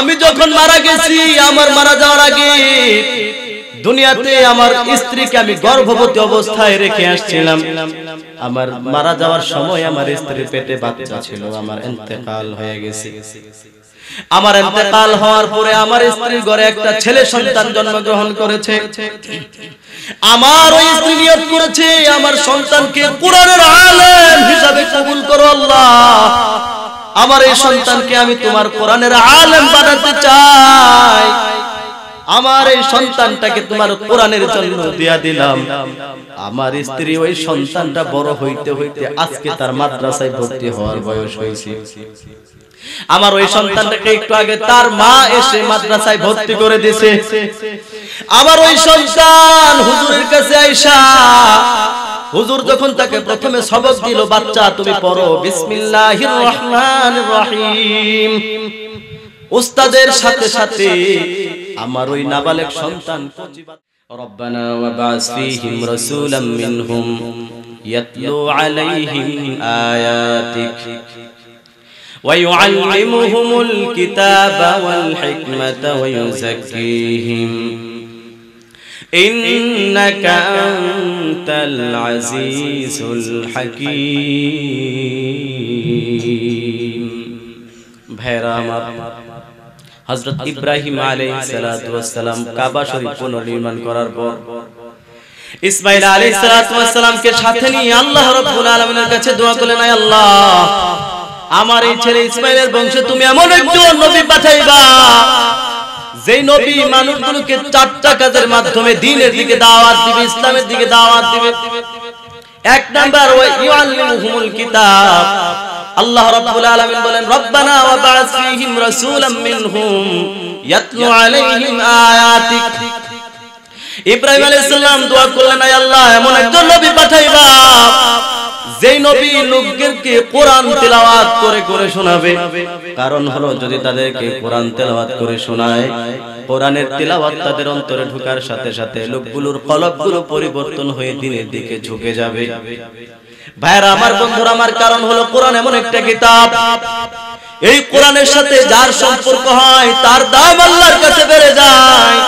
আমি যখন মারা গেছি আমার মারা যাওয়ার আগে দুনিয়াতে আমার স্ত্রীকে আমি গর্ভবতী অবস্থায় রেখে আসছিলাম আমার মারা যাওয়ার সময় আমার স্ত্রীর পেটে বাচ্চা ছিল আমার এতেকাল হয়ে গেছে আমার এতেকাল হওয়ার পরে আমার স্ত্রীর ঘরে একটা ছেলে সন্তান জন্মগ্রহণ করেছে আমার ওই স্ত্রী নিয়োগ করেছে আমার সন্তানকে কোরআনের আলেম হিসাবে কবুল করো আল্লাহ আমার এই সন্তানকে আমি তোমার কোরআনের আলেম বানাতে চাই আমার এই সন্তানটাকে তোমার কোরআনের জন্য দিয়া দিলাম আমার স্ত্রী ওই সন্তানটা বড় হইতে হইতে আজকে তার মাদ্রাসায় ভর্তি হওয়ার বয়স হয়েছে আমার ওই সন্তানটাকে একটু আগে তার মা এসে মাদ্রাসায় ভর্তি করে দিয়েছে আমার ওই সন্তান হুজুরের কাছে আইসা হুজুর যখন তাকে প্রথমে সবক দিল বাচ্চা তুমি পড়ো বিসমিল্লাহ রহমান রহিম উস্তাদের সাথে সাথে আমার ওই নাবালেক সন্তান ربنا وبعث فيهم رسولا منهم يتلو عليهم آياتك ويعلمهم الكتاب والحكمة ويزكيهم إنك أنت العزيز الحكيم ভাইরা হজরত ইব্রাহিম আলাইসালাম কাবা শরীফ পুনর্নির্মাণ করার পর ইসমাইল আলাইসালামকে সাথে নিয়ে আল্লাহ রব্বুল আলামিনের কাছে দোয়া করলেন আল্লাহ আমার এই ছেলে ইসমাইলের বংশে তুমি এমন একজন নবী পাঠাইবা যেই নবী মানুষগুলোকে চারটা কাজের মাধ্যমে দিনের দিকে দাওয়াত দিবে ইসলামের দিকে দাওয়াত দিবে এক নাম্বার ওয়া ইউআল্লিমুহুমুল কিতাব আল্লাহ রাব্বুল আলামিন বলেন রব্বানা ওয়া বা'আস রাসূলাম মিনহুম ইয়াতলু আলাইহিম আয়াতিক ইব্রাহিম আলী ইসলাম দোয়া করলেন আয় আল্লাহ এমন একজন নবী পাঠাইবা যেই নবী লোকদেরকে কোরআন তেলাওয়াত করে করে শোনাবে কারণ হলো যদি তাদেরকে কোরআন তেলাওয়াত করে শোনায় কোরআনের তেলাওয়াত তাদের অন্তরে ঢোকার সাথে সাথে লোকগুলোর কলবগুলো পরিবর্তন হয়ে দিনের দিকে ঝুঁকে যাবে ভাইরা আমার বন্ধুরা আমার কারণ হলো কোরআন এমন একটা কিতাব এই কোরআনের সাথে যার সম্পর্ক হয় তার দাম আল্লাহর কাছে বেড়ে যায়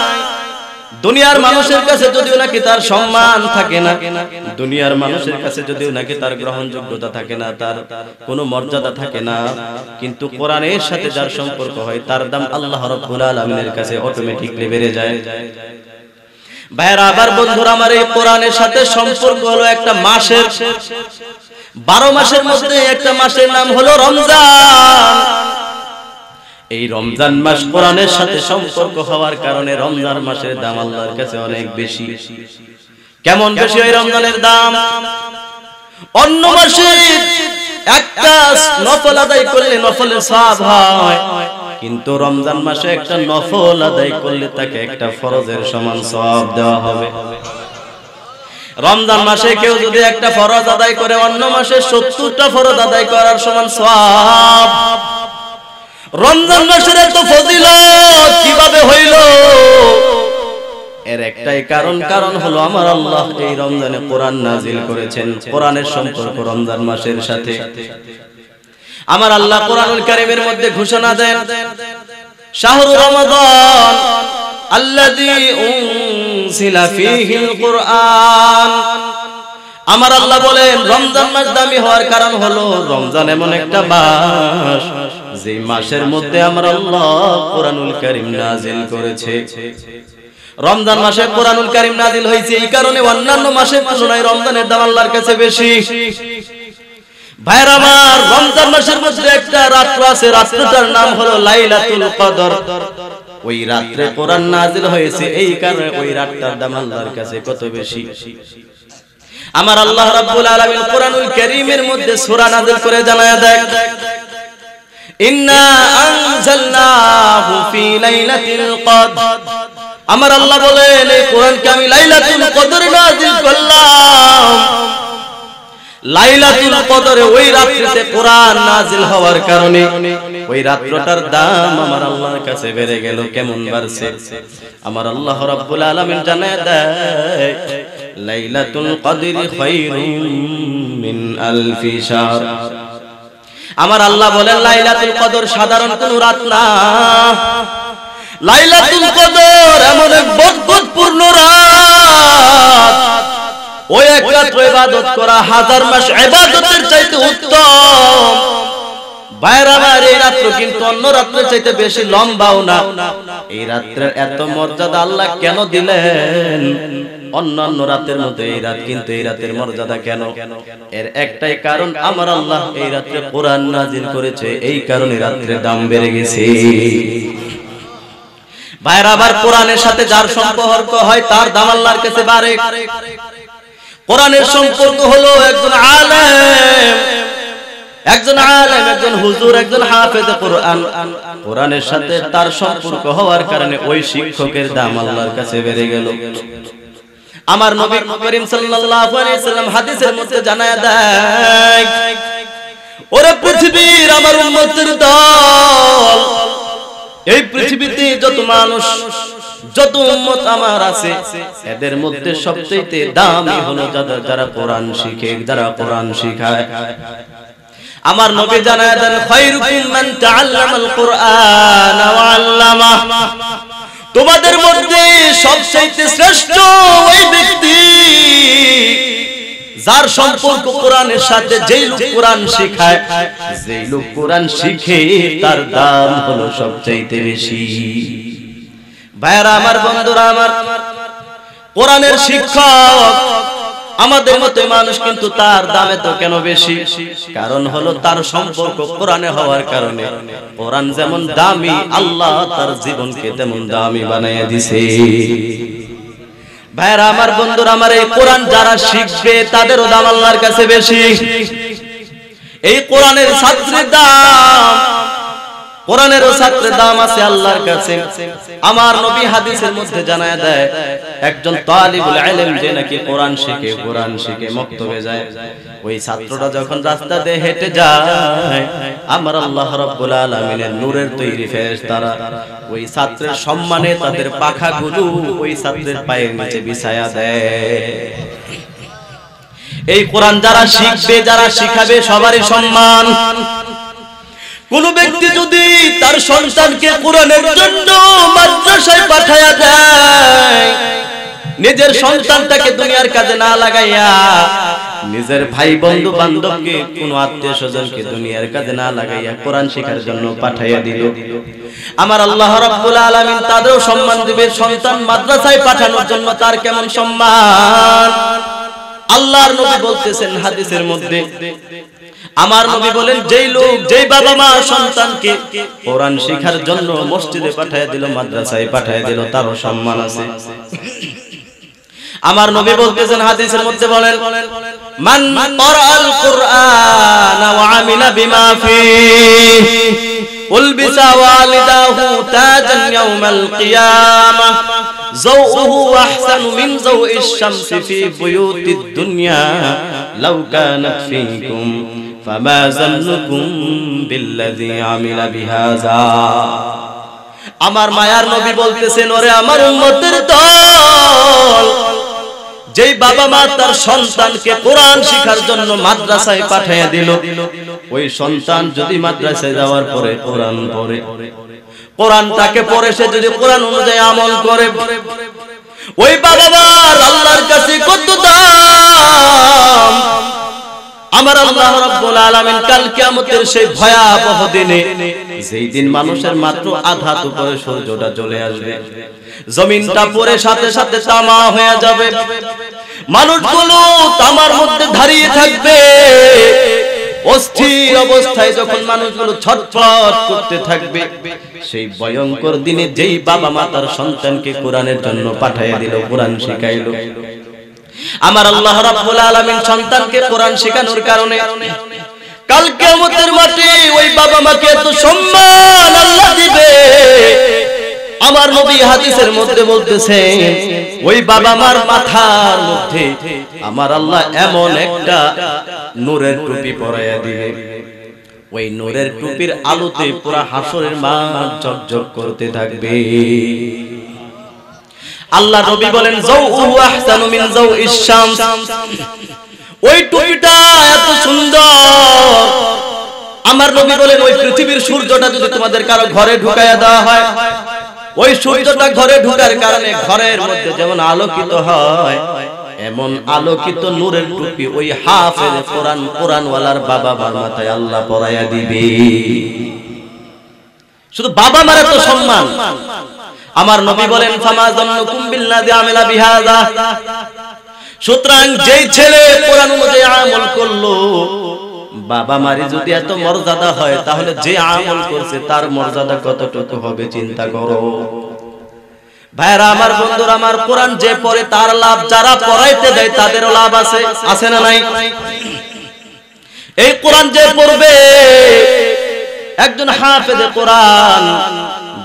দুনিয়ার মানুষের কাছে যদিও নাকি তার সম্মান থাকে না দুনিয়ার মানুষের কাছে যদিও নাকি তার গ্রহণযোগ্যতা থাকে না তার কোনো মর্যাদা থাকে না কিন্তু কোরআনের সাথে যার সম্পর্ক হয় তার দাম আল্লাহ রাব্বুল আলামিনের কাছে অটোমেটিকলি বেড়ে যায় ভাইরা আবার বন্ধুরা আমার এই কোরআনের সাথে সম্পর্ক হলো একটা মাসের বারো মাসের মধ্যে একটা মাসের নাম হলো রমজান এই রমজান মাস কোরআনের সাথে সম্পর্ক হওয়ার কারণে রমজান মাসের দাম আল্লাহর কাছে অনেক বেশি কেমন বেশি ওই রমজানের দাম অন্য মাসে একটা নফল আদায় করলে নফলে সওয়াব হয় কিন্তু রমজান মাসে একটা নফল আদায় করলে তাকে একটা ফরজের সমান সওয়াব দেওয়া হবে রমজান মাসে কেউ যদি একটা ফরজ আদায় করে অন্য মাসে সত্তরটা ফরজ আদায় করার সমান সওয়াব রমজান মাসের এত ফজিল কিভাবে হইল এর একটাই কারণ কারণ হলো আমার আল্লাহ এই রমজানে কোরআন নাজিল করেছেন কোরআনের সম্পর্ক রমজান মাসের সাথে আমার আল্লাহ কোরআনুল কারিমের মধ্যে ঘোষণা দেন শাহরু রমাদান আল্লাযী উনসিলা ফীহিল কোরআন আমার আল্লাহ বলেন রমজান মাস দামি হওয়ার কারণ হলো রমজান এমন একটা মাস যে মাসের মধ্যে আমরা আল্লাহ কোরআনুল করিম নাজিল করেছে রমজান মাসে কোরআনুল করিম নাজিল হয়েছে এই কারণে অন্যান্য মাসে তুলনায় রমজানের দাম আল্লাহর কাছে বেশি ভাইরা আমার রমজান মাসের মধ্যে একটা রাত্র আছে রাত্রটার নাম হলো লাইলাতুল কদর ওই রাত্রে কোরআন নাজিল হয়েছে এই কারণে ওই রাতটার দাম আল্লাহর কাছে কত বেশি আমার আল্লাহ রাব্বুল আলামিন কোরআনুল কারীমের মধ্যে সূরা নাজিল করে জানায় দেয় আমার আল্লাহ বলেন এই কোরআনকে আমি লাইলাতুল কদরে নাযিল করলাম লাইলাতুল কদরে ওই রাত্রিতে কোরআন নাজিল হওয়ার কারণে ওই রাত্রটার দাম আমার আল্লাহর কাছে বেড়ে গেল কেমন বাড়ছে আমার আল্লাহ রাব্বুল আলামিন জানায় দেয় লাইলাতুল কদর খায়রুম মিন আলফি শাহর আমার আল্লাহ বলেন লাইলাতুল কদর সাধারণ কোন রাত না লাইলাতুল কদর এমন এক বরকতপূর্ণ রাত ওই এক রাত ইবাদত করা হাজার মাস ইবাদতের চাইতে উত্তম বাইরাবার এই রাত্র কিন্তু অন্য রাত্রের চাইতে বেশি লম্বাও না এই রাত্রের এত মর্যাদা আল্লাহ কেন দিলেন অন্যান্য রাতের মতো এই রাত কিন্তু এই রাতের মর্যাদা কেন এর একটাই কারণ আমার আল্লাহ এই রাত্রে কোরআন নাজিল করেছে এই কারণে রাত্রে দাম বেড়ে গেছে আবার কোরআনের সাথে যার সম্পর্ক হয় তার দাম আল্লাহর কাছে বাড়ে কোরআনের সম্পর্ক হলো একজন আলেম একজন আলেম একজন হুজুর একজন হাফেজ কোরআন কোরআনের সাথে তার সম্পর্ক হওয়ার কারণে ওই শিক্ষকের দাম আল্লাহর কাছে বেড়ে গেল আমার নবী করিম সাল্লাল্লাহু আলাইহি সাল্লাম হাদিসের মধ্যে জানায়া দেয় ওরে পৃথিবীর আমার উম্মতের দল এই পৃথিবীতে যত মানুষ যত উম্মত আমার আছে এদের মধ্যে সবচেয়ে দামি হলো যারা যারা কোরআন শিখে যারা কোরআন শিখায় আমার নবী জানায়া দেন খায়রুকুম মান তাআল্লামাল কোরআন ওয়া আল্লামা তোমাদের মধ্যে সবচেয়ে শ্রেষ্ঠ ওই ব্যক্তি যার সম্পর্ক কোরআনের সাথে যেই লোক কোরআন শিখায় যেই লোক কোরআন শিখে তার দাম হলো সবচেয়ে বেশি ভাইরা আমার বন্ধুরা আমার কোরআনের শিক্ষক আমাদের মতো মানুষ কিন্তু তার দামে তো কেন বেশি কারণ হলো তার সম্পর্ক কোরআনে হওয়ার কারণে কোরআন যেমন দামি আল্লাহ তার জীবনকে তেমন দামি বানাইয়া দিছে ভাইরা আমার বন্ধুর আমার এই কোরআন যারা শিখবে তাদেরও দাম আল্লাহর কাছে বেশি এই কোরআনের ছাত্রের দাম দাম আছে আল্লাহর কাছে আমার নবী হাদিসের মধ্যে জানায় দেয় একজন তালিবুল যে নাকি কোরআন শিখে কোরআন শিখে যায় ওই ছাত্রটা যখন রাস্তা দিয়ে হেঁটে যায় আমার আল্লাহ নূরের তৈরি ওই ছাত্রের সম্মানে তাদের পাখাগুলো ওই ছাত্রের পায়ের নিচে বিছায়া দেয় এই কোরআন যারা শিখবে যারা শিখাবে সবারই সম্মান কোন ব্যক্তি যদি তার সন্তানকে কোরআনের জন্য মাদ্রাসায় পাঠায়া দেয় নিজের সন্তানটাকে দুনিয়ার কাজে না লাগাইয়া নিজের ভাই বন্ধু বান্ধবকে কোনো আত্মীয় স্বজনকে দুনিয়ার কাজে না লাগাইয়া কোরআন শেখার জন্য পাঠাইয়া দিল আমার আল্লাহ রাব্বুল আলামিন তাদেরও সম্মান দিবে সন্তান মাদ্রাসায় পাঠানোর জন্য তার কেমন সম্মান আল্লাহর নবী বলতেছেন হাদিসের মধ্যে আমার নবী বলেন যেই লোক যেই বাবা মা সন্তানকে কোরআন শিখার জন্য মসজিদে পাঠিয়ে দিল মাদ্রাসায় পাঠিয়ে দিল তারও সম্মান আছে আমার নবী বলতেছেন হাদিসের মধ্যে বলেন মান পড়াল কোরআন ওয়া আমিনা বিমা উলবিসা ওয়ালিদাহু তাজান ইয়াউমাল মিন শামসি ফি বুয়ুতিদ দুনিয়া লাউ فما ظنكم بالذي عمل بهذا আমার মায়ার নবী বলতেছেন ওরে আমার উম্মতের দল যেই বাবা মা তার সন্তানকে কোরআন শিখার জন্য মাদ্রাসায় পাঠিয়ে দিল ওই সন্তান যদি মাদ্রাসায় যাওয়ার পরে কোরআন পড়ে কোরআন তাকে পড়ে সে যদি কোরআন অনুযায়ী আমল করে ওই বাবা মা আল্লাহর কাছে কত দাম আমার আল্লাহ রাব্বুল আলামিন কাল কিয়ামতের সেই ভয়াবহ দিনে যেই দিন মানুষের মাত্র আধা উপরে সূর্যটা চলে আসবে জমিনটা পরে সাথে সাথে তামা হয়ে যাবে মানুষগুলো তামার মধ্যে দাঁড়িয়ে থাকবে অস্থির অবস্থায় যখন মানুষগুলো ছটফট করতে থাকবে সেই ভয়ঙ্কর দিনে যেই বাবা মা তার সন্তানকে কোরআনের জন্য পাঠিয়ে দিল কোরআন শেখাইলো আমার আল্লাহ রাব্বুল আলামিন সন্তানকে কোরআন শেখানোর কারণে কাল কিয়ামতের মাঠে ওই বাবা মাকে এত সম্মান আল্লাহ দিবে আমার নবী হাদিসের মধ্যে বলতেছেন ওই বাবা মার মাথার মধ্যে আমার আল্লাহ এমন একটা নূরের টুপি পরাইয়া দিবে ওই নূরের টুপির আলোতে পুরো হাসরের মাঠ ঝকঝক করতে থাকবে আল্লাহ নবী বলেন যাউহু আহসানু মিন ওই টুপিটা এত সুন্দর আমার নবী বলেন ওই পৃথিবীর সূর্যটা যদি তোমাদের কারো ঘরে ঢুকাইয়া দেওয়া হয় ওই সূর্যটা ঘরে ঢুকার কারণে ঘরের মধ্যে যেমন আলোকিত হয় এমন আলোকিত নূরের টুপি ওই হাফেজ কোরআন কোরআনওয়ালার বাবা মার মাথায় আল্লাহ পরাইয়া দিবে শুধু বাবা মারা তো সম্মান আমার নবী বলেন ফামাযান্নুকুম সুতরাং যেই ছেলে কোরআন অনুযায়ী আমল করলো বাবা মারি যদি এত মর্যাদা হয় তাহলে যে আমল করছে তার মর্যাদা কতটুকু হবে চিন্তা করো ভাইরা আমার বন্ধুরা আমার কোরআন যে পরে তার লাভ যারা পড়াইতে দেয় তাদেরও লাভ আছে আছে না নাই এই কোরআন যে পড়বে একজন হাফেজে কোরআন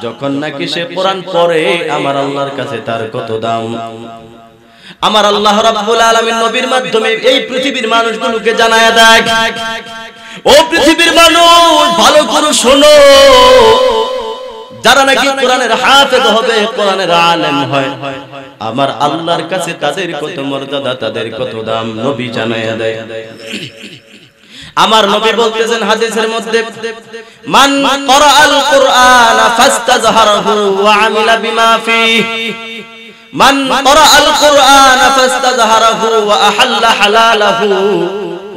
যখন নাকি সে কোরআন পড়ে আমার আল্লাহর কাছে তার কত দাম আমার আল্লাহ রাব্বুল আলামিন নবীর মাধ্যমে এই পৃথিবীর মানুষগুলোকে জানায় দেয় ও পৃথিবীর মানুষ ভালো করে শোনো যারা নাকি কোরআনের হাফেজ হবে কোরআনের আলেম হয় আমার আল্লাহর কাছে তাদের কত মর্যাদা তাদের কত দাম নবী জানায়া দেয় আমার নবী বলতেছেন হাদিসের মধ্যে মান করাআল কুরআন ফাস্তাযহারহু ওয়া আমিলা বিমা ফীহি মান করাআল কুরআন ফাস্তাযহারহু ওয়া আহাল্লা হালালাহু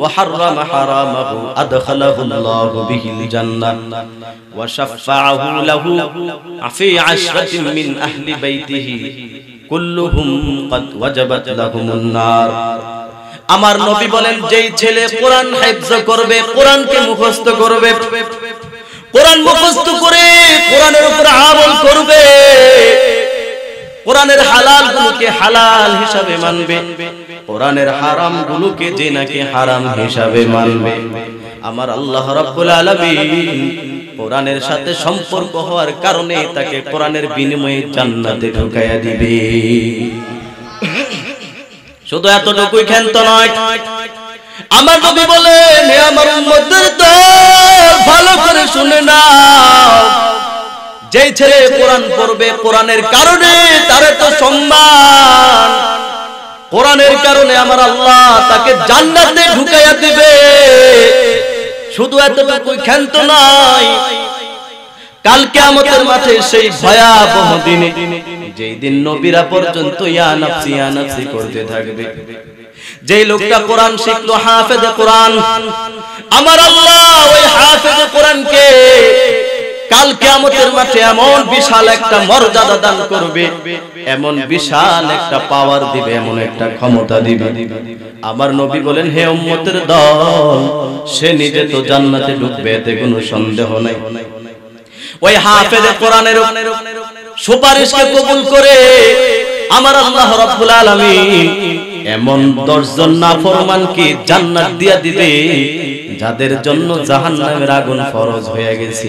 ওয়া হাররামা হারামাহু আদখালাহু আল্লাহু বিহিল জান্নাহ ওয়া শাফফা'াহু লাহু ফি 'আশরাতিন মিন আহলি বাইতিহি কুল্লুহুম কদ ওয়াজাবাত আমার নবী বলেন যেই ছেলে কোরআন হেফজ করবে কোরআনকে মুখস্থ করবে কোরআন মুখস্ত করে কোরআনের উপর আমল করবে কোরআনের হালাল গুলোকে হালাল হিসাবে মানবে কোরআনের হারাম গুলোকে যে নাকি হারাম হিসাবে মানবে আমার আল্লাহ রাব্বুল আলামিন কোরআনের সাথে সম্পর্ক হওয়ার কারণে তাকে কোরআনের বিনিময়ে জান্নাতে ঢুকাইয়া দিবে শুধু এতটুকুই ক্ষান্ত নয় আমার নবী বলেন আমার উম্মতের তো ভালো করে শুনে নাও যে ছেলে কোরআন পড়বে কোরআনের কারণে তার তো সম্মান কোরআনের কারণে আমার আল্লাহ তাকে জান্নাতে ঢুকাইয়া দিবে শুধু এতটুকুই ক্ষান্ত নয় কালকে আমাদের মাঠে সেই ভয়াবহ দিনে যেই দিন নবীরা পর্যন্ত ইয়া নাফসি করতে থাকবে যে লোকটা কোরআন শিখলো হাফেজ কোরআন আমার আল্লাহ ওই হাফেজ কোরআনকে কাল কেমতের মাঠে এমন বিশাল একটা মর্যাদা দান করবে এমন বিশাল একটা পাওয়ার দিবে এমন একটা ক্ষমতা দিবে আমার নবী বলেন হে উম্মতের দল সে নিজে তো জান্নাতে ঢুকবে এতে কোনো সন্দেহ নাই ওই হাফেজে কোরআনের সুপারিশকে কবুল করে আমার আল্লাহ রাব্বুল আলামিন এমন দশজন নাফরমানকে জান্নাত দিয়া দিবে যাদের জন্য জাহান্নামের আগুন ফরজ হয়ে গেছে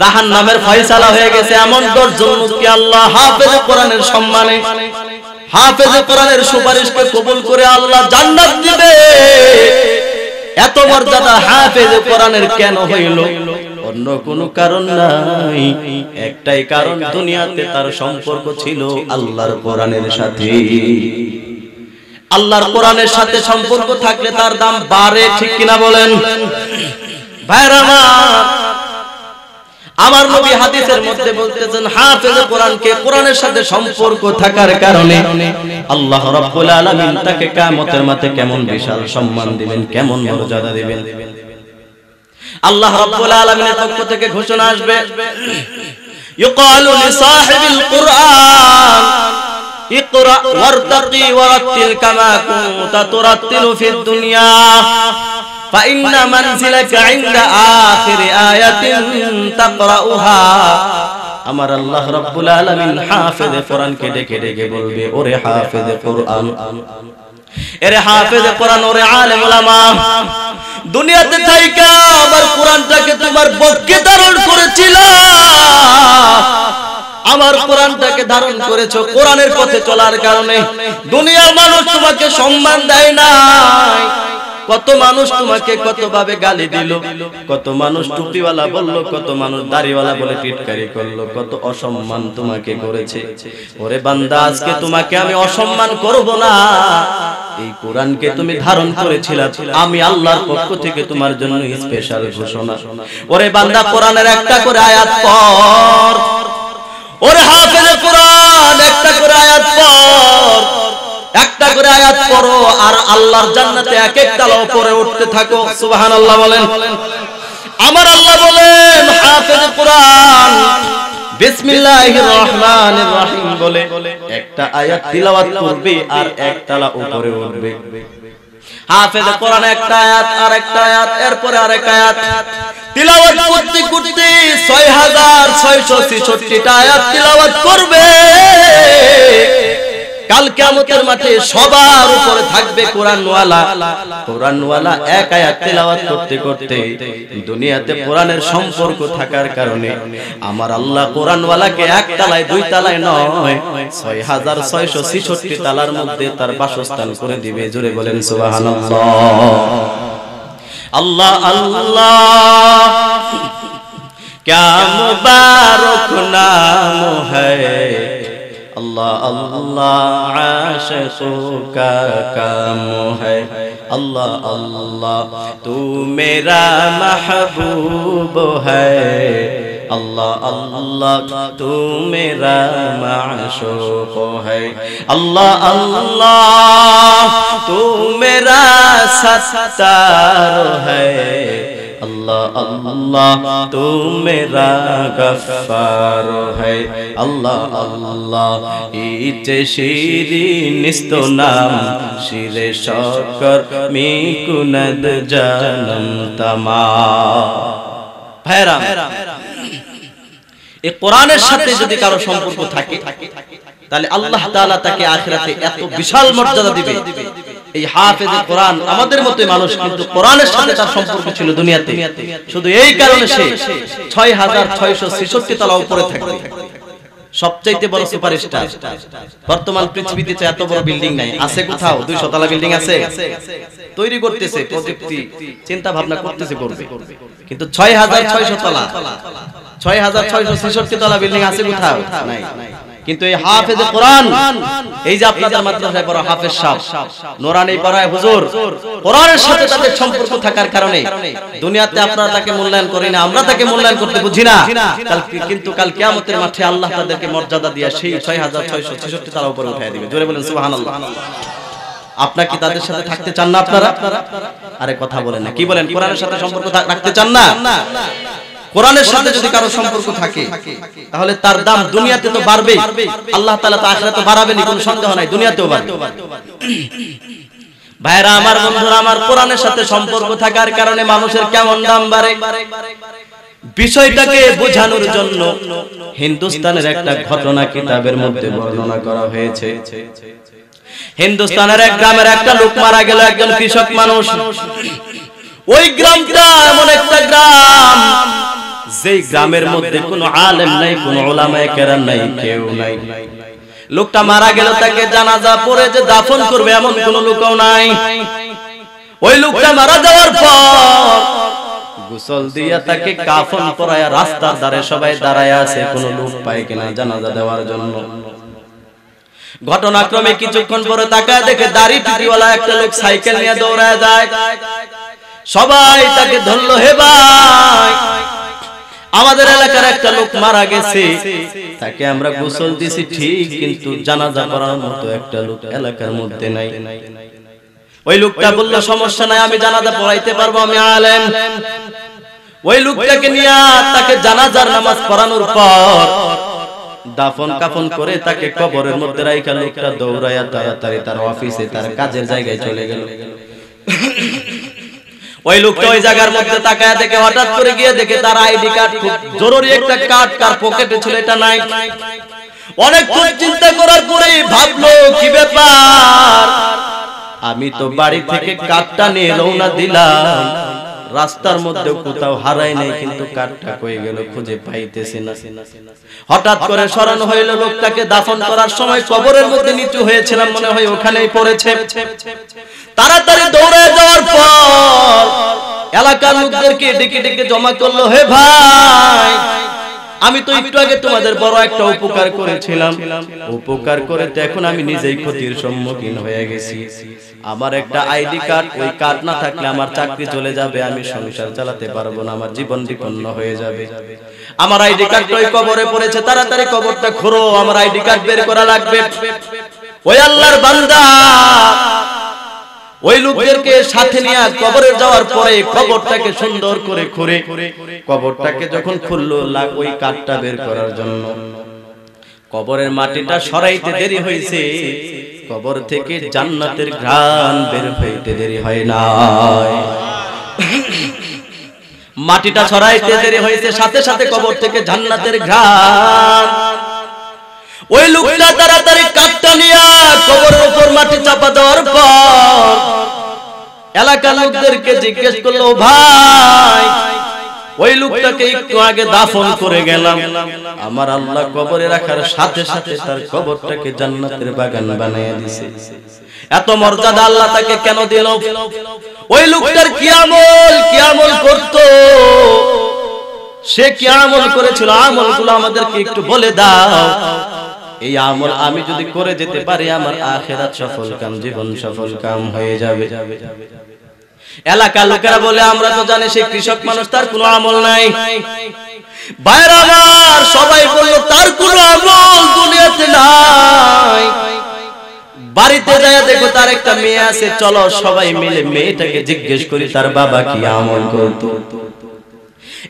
জাহান্নামের ফয়সালা হয়ে গেছে এমন দশজনকে আল্লাহ হাফেজে কোরআনের সম্মানে হাফেজে কোরআনের সুপারিশকে কবুল করে আল্লাহ জান্নাত দিবে এত মর্যাদা হাফেজে কোরআনের কেন হইল অন্য কোনো কারণ নাই একটাই কারণ দুনিয়াতে তার সম্পর্ক ছিল আল্লাহর কোরআনের সাথে আল্লাহর কোরআনের সাথে সম্পর্ক থাকলে তার দাম বাড়ে ঠিক কিনা বলেন আমার নবী হাদিসের মধ্যে বলতেছেন হাফেজ কোরআনকে কোরআনের সাথে সম্পর্ক থাকার কারণে আল্লাহ রাব্বুল আলামিন তাকে কিয়ামতের মাঠে কেমন বিশাল সম্মান দিবেন কেমন মর্যাদা দিবেন আল্লাহ রাব্বুল আলামিনের পক্ষ থেকে ঘোষণা আসবে ইউকালু লিসাহিবিল কুরআন ইকরা ওয়ারতাকি ওয়ারাত্তিল কামা কুনতা তুরাত্তিলু ফিদ দুনিয়া فإن منزلك عند آخر آية تقرأها আমার আল্লাহ রব্বুল আলামিন হাফেজে কোরআনকে ডেকে ডেকে বলবে ওরে হাফেজে কোরআন এরে হাফেজে কোরআন ওরে আলেম উলামা দুনিয়াতে থাইকা আবার তোমাকে ধারণ করেছো কোরআনের পথে চলার কারণে দুনিয়ার মানুষ তোমাকে সম্মান দেয় না কত মানুষ তোমাকে কত ভাবে গালি দিল কত মানুষ টুপিওয়ালা বলল কত মানুষ দাড়িওয়ালা বলে পিটকারি করলো কত অসম্মান তোমাকে করেছে ওরে বান্দা আজকে তোমাকে আমি অসম্মান করব না এই কোরআনকে তুমি ধারণ করেছিল আমি আল্লাহর পক্ষ থেকে তোমার জন্য স্পেশাল ঘোষণা ওরে বান্দা কোরআনের একটা করে আয়াত পড় ওরে হাফেজে কোরআন একটা করে আয়াত পড় একটা করে আয়াত পড়ো আর আল্লাহর জান্নাতে এক একটা তালা উঠতে থাকো সুবহানাল্লাহ বলেন আমার আল্লাহ বলেন হাফেজে কোরআন বলে একটা আয়াত করবে আর একতলা উপরে উঠবে হাফেজ কোরআন একটা আয়াত আর একটা আয়াত এরপরে আরেকটা আয়াত তিলাওয়াত করতে করতে টা আয়াত তিলাওয়াত করবে কাল কিয়ামতের মাঠে সবার উপরে থাকবে কোরআনওয়ালা কোরআনওয়ালা এক তেলাওয়াত করতে করতে দুনিয়াতে কোরআনের সম্পর্ক থাকার কারণে আমার আল্লাহ কোরআনওয়ালাকে এক তালায় দুই তালায় নয় তালার মধ্যে তার বাসস্থান করে দিবে জোরে বলেন সুবাহ আল্লাহ আল্লাহ क्या मुबारक اللہ اللہ عاشقوں کا کام ہے اللہ اللہ تو میرا محبوب ہے اللہ اللہ تو میرا معشوق ہے اللہ اللہ تو میرا ستار ہے अल्लाह अल्लाह तू मेरा गफ्फार है अल्लाह अल्लाह इचे शीरी निस्तो नाम शीरे शौकर मी कुनद जानम तमा ভাইরা এই কোরআনের সাথে যদি কারো সম্পর্ক থাকে তাহলে আল্লাহ তালা তাকে আখেরাতে এত বিশাল মর্যাদা দিবে এই হাফেজ কোরআন আমাদের মতো মানুষ কিন্তু কোরআনের সাথে তার সম্পর্ক ছিল দুনিয়াতে শুধু এই কারণে সে ছয় হাজার ছয়শো ছেষট্টি তলা উপরে থাকে সবচাইতে বড় সুপারস্টার বর্তমান পৃথিবীতে এত বড় বিল্ডিং নাই আছে কোথাও দুই শতলা বিল্ডিং আছে তৈরি করতেছে প্রযুক্তি চিন্তা ভাবনা করতেছে করবে কিন্তু ছয় হাজার ছয় শতলা ছয় হাজার ছয়শো ছেষট্টি তলা বিল্ডিং আছে কোথাও নাই কিন্তু এই হাফেজ কোরআন এই যে আপনাদের মাদ্রাসায় পড়া হাফেজ সাহেব নোরানে পড়ায় হুজুর কোরআনের সাথে তাদের সম্পর্ক থাকার কারণে দুনিয়াতে আপনারা তাকে মূল্যায়ন করি না আমরা তাকে মূল্যায়ন করতে বুঝি না কিন্তু কাল কিয়ামতের মাঠে আল্লাহ তাদেরকে মর্যাদা দিয়ে সেই 6666 তারা উপরে উঠিয়ে দিবে জোরে বলেন সুবহানাল্লাহ আপনার কি তাদের সাথে থাকতে চান না আপনারা আরে কথা বলেন না কি বলেন কোরআনের সাথে সম্পর্ক রাখতে চান না কোরআনের সাথে যদি কারো সম্পর্ক থাকে তাহলে তার দাম দুনিয়াতে তো বাড়বে আল্লাহ তাআলা তো আখিরাতে বাড়াবেনই কোন সন্দেহ নাই দুনিয়াতেও বাড়বে ভাইরা আমার বন্ধুরা আমার কোরআনের সাথে সম্পর্ক থাকার কারণে মানুষের কেমন দাম বাড়ে বিষয়টাকে বোঝানোর জন্য হিন্দুস্তানের একটা ঘটনা কিতাবের মধ্যে বর্ণনা করা হয়েছে হিন্দুস্তানের এক গ্রামের একটা লোক মারা গেল একজন কৃষক মানুষ ওই গ্রামটা এমন একটা গ্রাম যেই গ্রামের মধ্যে কোনো আলেম নাই কোনো ওলামায় কেরাম নাই কেউ নাই লোকটা মারা গেল তাকে জানাজা পরে যে দাফন করবে এমন কোন লোকও নাই ওই লোকটা মারা যাওয়ার পর গোসল দিয়া তাকে কাফন পরায়া রাস্তার ধারে সবাই দাঁড়ায় আছে কোন লোক পায় কিনা জানাজা দেওয়ার জন্য ঘটনাক্রমে কিছুক্ষণ পরে তাকায় দেখে দাড়ি টুপিওয়ালা একটা লোক সাইকেল নিয়ে দৌড়ায় যায় সবাই তাকে ধরলো হে ভাই আমাদের এলাকার একটা লোক মারা গেছে তাকে আমরা গোসল দিছি ঠিক কিন্তু জানাজা করার মতো একটা লোক এলাকার মধ্যে নাই ওই লোকটা বললো সমস্যা নাই আমি জানাজা পড়াইতে পারবো আমি আলেম ওই লোকটাকে নিয়ে তাকে জানাজার নামাজ পড়ানোর পর দাফন কাফন করে তাকে কবরের মধ্যে রাইখা লোকটা দৌড়াইয়া তাড়াতাড়ি তার অফিসে তার কাজের জায়গায় চলে গেল ওই লোকটা ওই জায়গার মধ্যে তাকায় দেখে হঠাৎ করে গিয়ে দেখে তার আইডি কার্ড খুব জরুরি একটা কার্ড কার পকেটে ছিল এটা নাই অনেকক্ষণ চিন্তা করার পরে ভাবলো কি ব্যাপার আমি তো বাড়ি থেকে কার্ডটা নিয়ে রওনা দিলাম রাস্তার মধ্যে কোথাও হারাই নাই কিন্তু কাঠটা কয়ে গেল খুঁজে পাইতেছি না হঠাৎ করে স্মরণ হইল লোকটাকে দাফন করার সময় কবরের মধ্যে নিচু হয়েছিলাম মনে হয় ওখানেই পড়েছে তাড়াতাড়ি দৌড়ে যাওয়ার পর এলাকার লোকদেরকে ডেকে ডেকে জমা করলো হে ভাই আমি তো একটু আগে তোমাদের বড় একটা উপকার করেছিলাম উপকার করে তো এখন আমি নিজেই ক্ষতির সম্মুখীন হয়ে গেছি আমার একটা আইডি কার্ড ওই কার্ড না থাকলে আমার চাকরি চলে যাবে আমি সংসার চালাতে পারবো না আমার জীবন বিপন্ন হয়ে যাবে আমার আইডি কার্ড ওই কবরে পড়েছে তাড়াতাড়ি কবরটা খোরো আমার আইডি কার্ড বের করা লাগবে ওই আল্লাহর বান্দা ওই লোকদেরকে সাথে নিয়ে কবরে যাওয়ার পরে কবরটাকে সুন্দর করে খুঁড়ে কবরটাকে যখন খুললো ওই কার্ডটা বের করার জন্য কবরের মাটিটা সরাইতে দেরি হয়েছে কবর থেকে জান্নাতের ঘ্রাণ বের হইতে দেরি হয় না মাটিটা ছড়াইতে দেরি হয়েছে সাথে সাথে কবর থেকে জান্নাতের ঘ্রাণ ওই লোকটা তাড়াতাড়ি কাঠটা নিয়া কবরের উপর মাটি চাপা দেওয়ার পর এলাকার লোকদেরকে জিজ্ঞেস করলো ভাই ওই লোকটাকে একটু আগে দাফন করে গেলাম আমার আল্লাহ কবরে রাখার সাথে সাথে তার কবরটাকে জান্নাতের বাগান বানাইয়া দিছে এত মর্যাদা আল্লাহ তাকে কেন দিল ওই লোকটার কি আমল কি আমল করতো সে কি আমল করেছিল আমল গুলো আমাদেরকে একটু বলে দাও এই আমল আমি যদি করে যেতে পারি আমার আখেরাত সফল কাম জীবন সফল কাম হয়ে যাবে এলাকার লোকেরা বলে আমরা তো জানি সে কৃষক মানুষ তার কোনো আমল নাই বাইরাবার সবাই বলল তার কোনো আমল দুনিয়াতে নাই বাড়িতে যায় দেখো তার একটা মেয়ে আছে চলো সবাই মিলে মেয়েটাকে জিজ্ঞেস করি তার বাবা কি আমল করত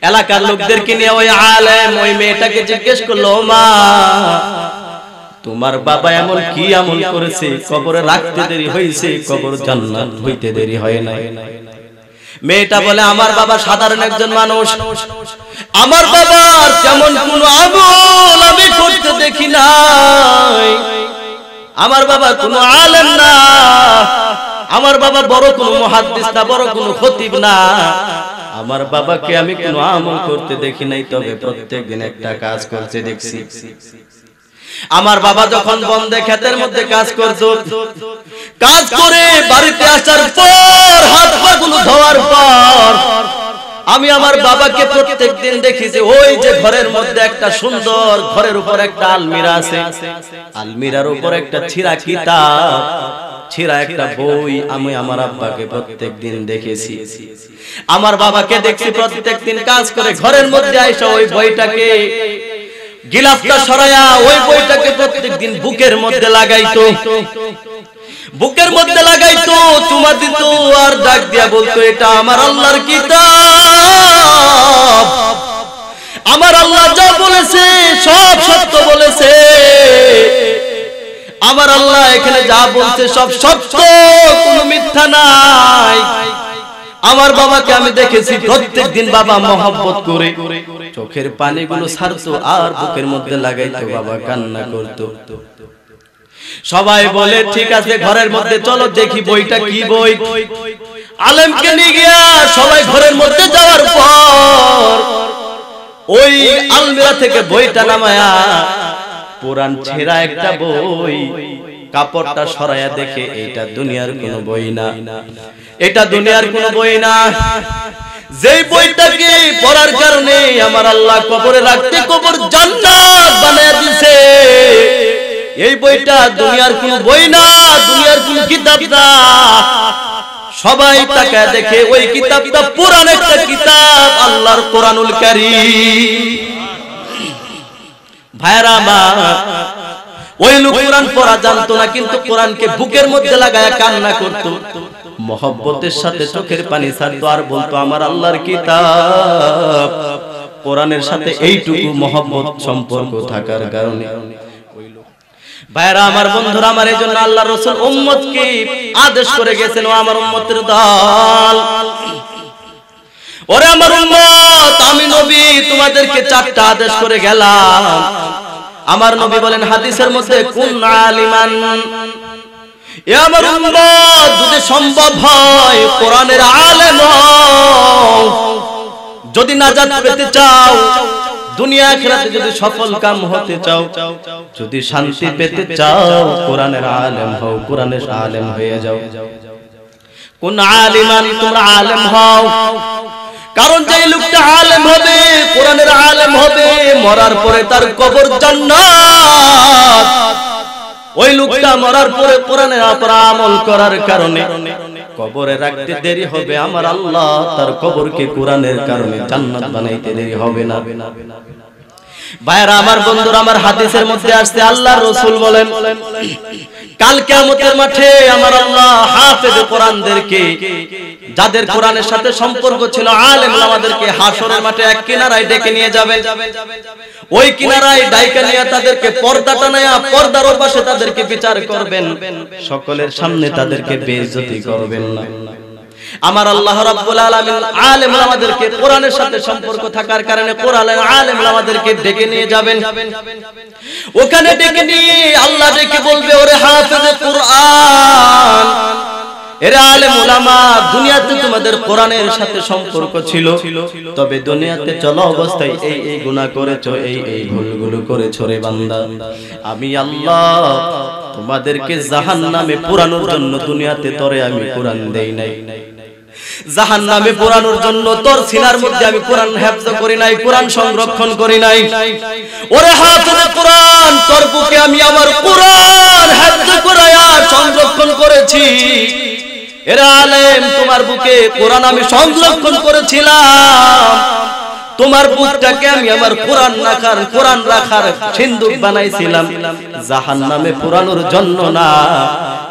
এলাকার লোকদেরকে নিয়ে ওই আলেম ওই মেয়েটাকে জিজ্ঞেস করলো মা তোমার বাবা এমন কি আমল করেছে কবরে রাখতে দেরি হয়েছে কবর জান্নাত হইতে দেরি হয় নাই মেয়েটা বলে আমার বাবা সাধারণ একজন মানুষ আমার বাবার তেমন কোন আমল আমি করতে দেখি নাই আমার বাবা কোনো আলেম না আমার বাবা বড় কোনো মহাদ্দিস না বড় কোনো খতিব না আমার বাবাকে আমি কোনো আমল করতে দেখি নাই তবে প্রত্যেক দিন একটা কাজ করতে দেখছি আমার বাবা যখন বন্ধে খেতের মধ্যে কাজ করত কাজ করে বাড়িতে আসার পর হাত পা গুলো ধোয়ার পর আমি আমার বাবাকে প্রত্যেক দিন দেখি যে ওই যে ঘরের মধ্যে একটা সুন্দর ঘরের উপর একটা আলমিরা আছে আলমিরার উপর একটা ছিঁড়া কিতাব ছিঁড়া একটা বই আমি আমার আব্বাকে প্রত্যেক দিন দেখেছি আমার বাবাকে দেখছি প্রত্যেক দিন কাজ করে ঘরের মধ্যে আইসা ওই বইটাকে গিলাফটা সরাইয়া ওই বইটাকে দিন বুকের মধ্যে লাগাইতো বুকের মধ্যে লাগাইতো চুমা দিত আর ডাক দিয়া বলতো এটা আমার আল্লাহর কিতাব আমার আল্লাহ যা বলেছে সব সত্য বলেছে আমার আল্লাহ এখানে যা বলছে সব সত্য কোনো মিথ্যা নাই আমার বাবাকে আমি দেখেছি প্রত্যেক দিন বাবা মহব্বত করে চোখের পানিগুলো সারতো আর বুকের মধ্যে লাগাইতো বাবা কান্না করতো সবাই বলে ঠিক আছে ঘরের মধ্যে চলো দেখি বইটা কি বই আলেমকে নিয়ে গিয়া সবাই ঘরের মধ্যে যাওয়ার পর ওই আলমেলা থেকে বইটা নামায়া পুরান ছেঁড়া একটা বই কাপড়টা সরাইয়া দেখে এটা দুনিয়ার কোন বই না এটা দুনিয়ার কোন বই না যে বইটাকে পড়ার কারণে আমার আল্লাহ কবরে রাখতে কবর জান্নাত বানায় দিয়েছে এই বইটা দুনিয়ার কোন বই না দুনিয়ার কোন কিতাব না সবাই তাকে দেখে ওই কিতাবটা পুরান একটা কিতাব আল্লাহর কোরআনুল কারীম ভাইরা মা ওই লোক কোরআন পড়া জানতো না কিন্তু কোরআনকে বুকের মধ্যে লাগায় কান্না করত মহব্বতের সাথে চোখের পানি ছাড়তো আর বলতো আমার আল্লাহর কিতাব কোরআনের সাথে এইটুকু মহব্বত সম্পর্ক থাকার কারণে ভাইরা আমার বন্ধুরা আমার এই জন্য আল্লাহ রসুল উম্মত আদেশ করে গেছেন ও আমার উম্মতের দল ওরে আমার উম্মত আমি নবী তোমাদেরকে চারটা আদেশ করে গেলাম আমার নবী বলেন হাদিসের মধ্যে কোন আলিমান আমার উম্মত যদি সম্ভব হয় কোরআনের আলেম যদি নাজাত পেতে চাও দুনিয়া আখিরাতে যদি সফল কাম হতে চাও যদি শান্তি পেতে চাও কোরআনের আলেম হও কোরআনের আলেম হয়ে যাও কোন আলিমান তোমরা আলেম হও কারণ যে লোকটা আলেম হবে কোরআনের মরার পরে তার কবর জান্নাত ওই লোকটা মরার পরে পুরানের অপর আমল করার কারণে কবরে রাখতে দেরি হবে আমার আল্লাহ তার কবরকে কোরআনের কারণে জান্নাত বানাইতে দেরি হবে না ভাইরা আমার বন্ধুরা আমার হাদিসের মধ্যে আসছে আল্লাহর রাসূল বলেন কাল কেয়ামতের মাঠে আমার আল্লাহ হাফেজ কোরআনদেরকে যাদের কোরআনের সাথে সম্পর্ক ছিল আলেম আমাদেরকে হাসরের মাঠে এক কিনারায় ডেকে নিয়ে যাবেন ওই কিনারায় ডাইকা নিয়ে তাদেরকে পর্দা টানায়া পর্দার পাশে তাদেরকে বিচার করবেন সকলের সামনে তাদেরকে করবেন না আমার আল্লাহ রাব্বুল আলামিন আলেম আমাদেরকে কোরআনের সাথে সম্পর্ক থাকার কারণে কোরআনের আলেম আমাদেরকে ডেকে নিয়ে যাবেন ওখানে ডেকে নিয়ে আল্লাহ ডেকে বলবে ওরে হাফেজে কোরআন এরা আলেম ওলামা দুনিয়াতে তোমাদের কোরআনের সাথে সম্পর্ক ছিল তবে দুনিয়াতে চলো অবস্থায় এই এই গুনাহ করেছো এই এই ভুলগুলো করেছো রে বান্দা আমি আল্লাহ তোমাদেরকে জাহান্নামে পুরানোর জন্য দুনিয়াতে তরে আমি কোরআন দেই নাই জাহান নামে পোড়ানোর জন্য তোর সিনার মধ্যে আমি কোরআন হ্যাফজ করি নাই কোরআন সংরক্ষণ করি নাই ওরে হাত কোরআন তোর বুকে আমি আমার কোরআন হ্যাফজ করায়া সংরক্ষণ করেছি এরা আলেম তোমার বুকে কোরআন আমি সংরক্ষণ করেছিলাম তোমার বুকটাকে আমি আমার কোরআন রাখার কোরআন রাখার সিন্দুক বানাইছিলাম জাহান নামে পুরানোর জন্য না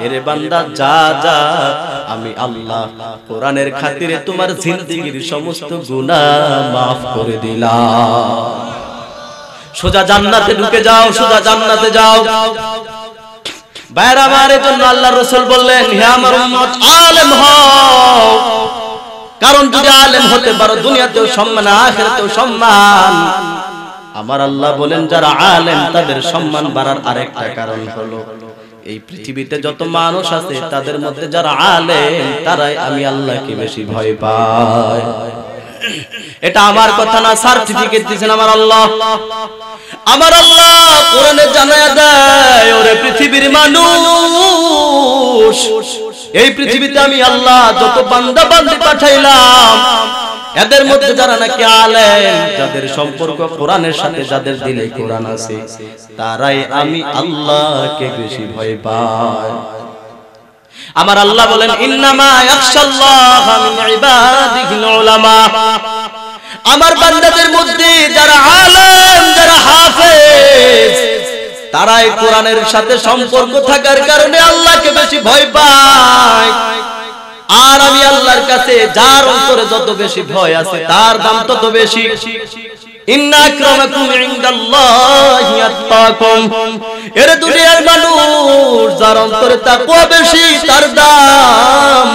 এরে বান্দা যা যা আমি আল্লাহ কোরআনের খাতিরে তোমার জিন্দিগির সমস্ত গুণা মাফ করে দিলাম সোজা জান্নাতে ঢুকে যাও সোজা জান্নাতে যাও বাইরে আমার জন্য আল্লাহ রসুল বললেন হে আমার উম্মত আলেম হও কারণ যদি আলেম হতে পারো দুনিয়াতেও সম্মান আখেরাতেও সম্মান আমার আল্লাহ বলেন যারা আলেম তাদের সম্মান বাড়ার আরেকটা কারণ হলো এই পৃথিবীতে যত মানুষ আছে তাদের মধ্যে যারা আলেম তারাই আমি আল্লাহকে বেশি ভয় পাই এটা আমার কথা না সার্টিফিকেট দিয়েছেন আমার আল্লাহ আমার আল্লাহ কোরআনে জানায় দেয় ওরে পৃথিবীর মানুষ এই পৃথিবীতে আমি আল্লাহ যত বান্দা বান্দি পাঠাইলাম এদের মধ্যে যারা নাকি আলেম যাদের সম্পর্ক কোরআনের সাথে যাদের দিলে কোরআন আছে তারাই আমি আল্লাহকে বেশি ভয় পাই আমার আল্লাহ বলেন ইন্নামা ইয়াখশাল্লাহু মিন ইবাদিহিল উলামা আমার বান্দাদের মধ্যে যারা আলেম যারা হাফেজ তারাই কোরআনের সাথে সম্পর্ক থাকার কারণে আল্লাহকে বেশি ভয় পায় আর আমি আল্লাহর কাছে যার অন্তরে যত বেশি ভয় আছে তার দাম তত বেশি দুনিয়ার মানুষ যার অন্তরে তাকুয়া বেশি তার দাম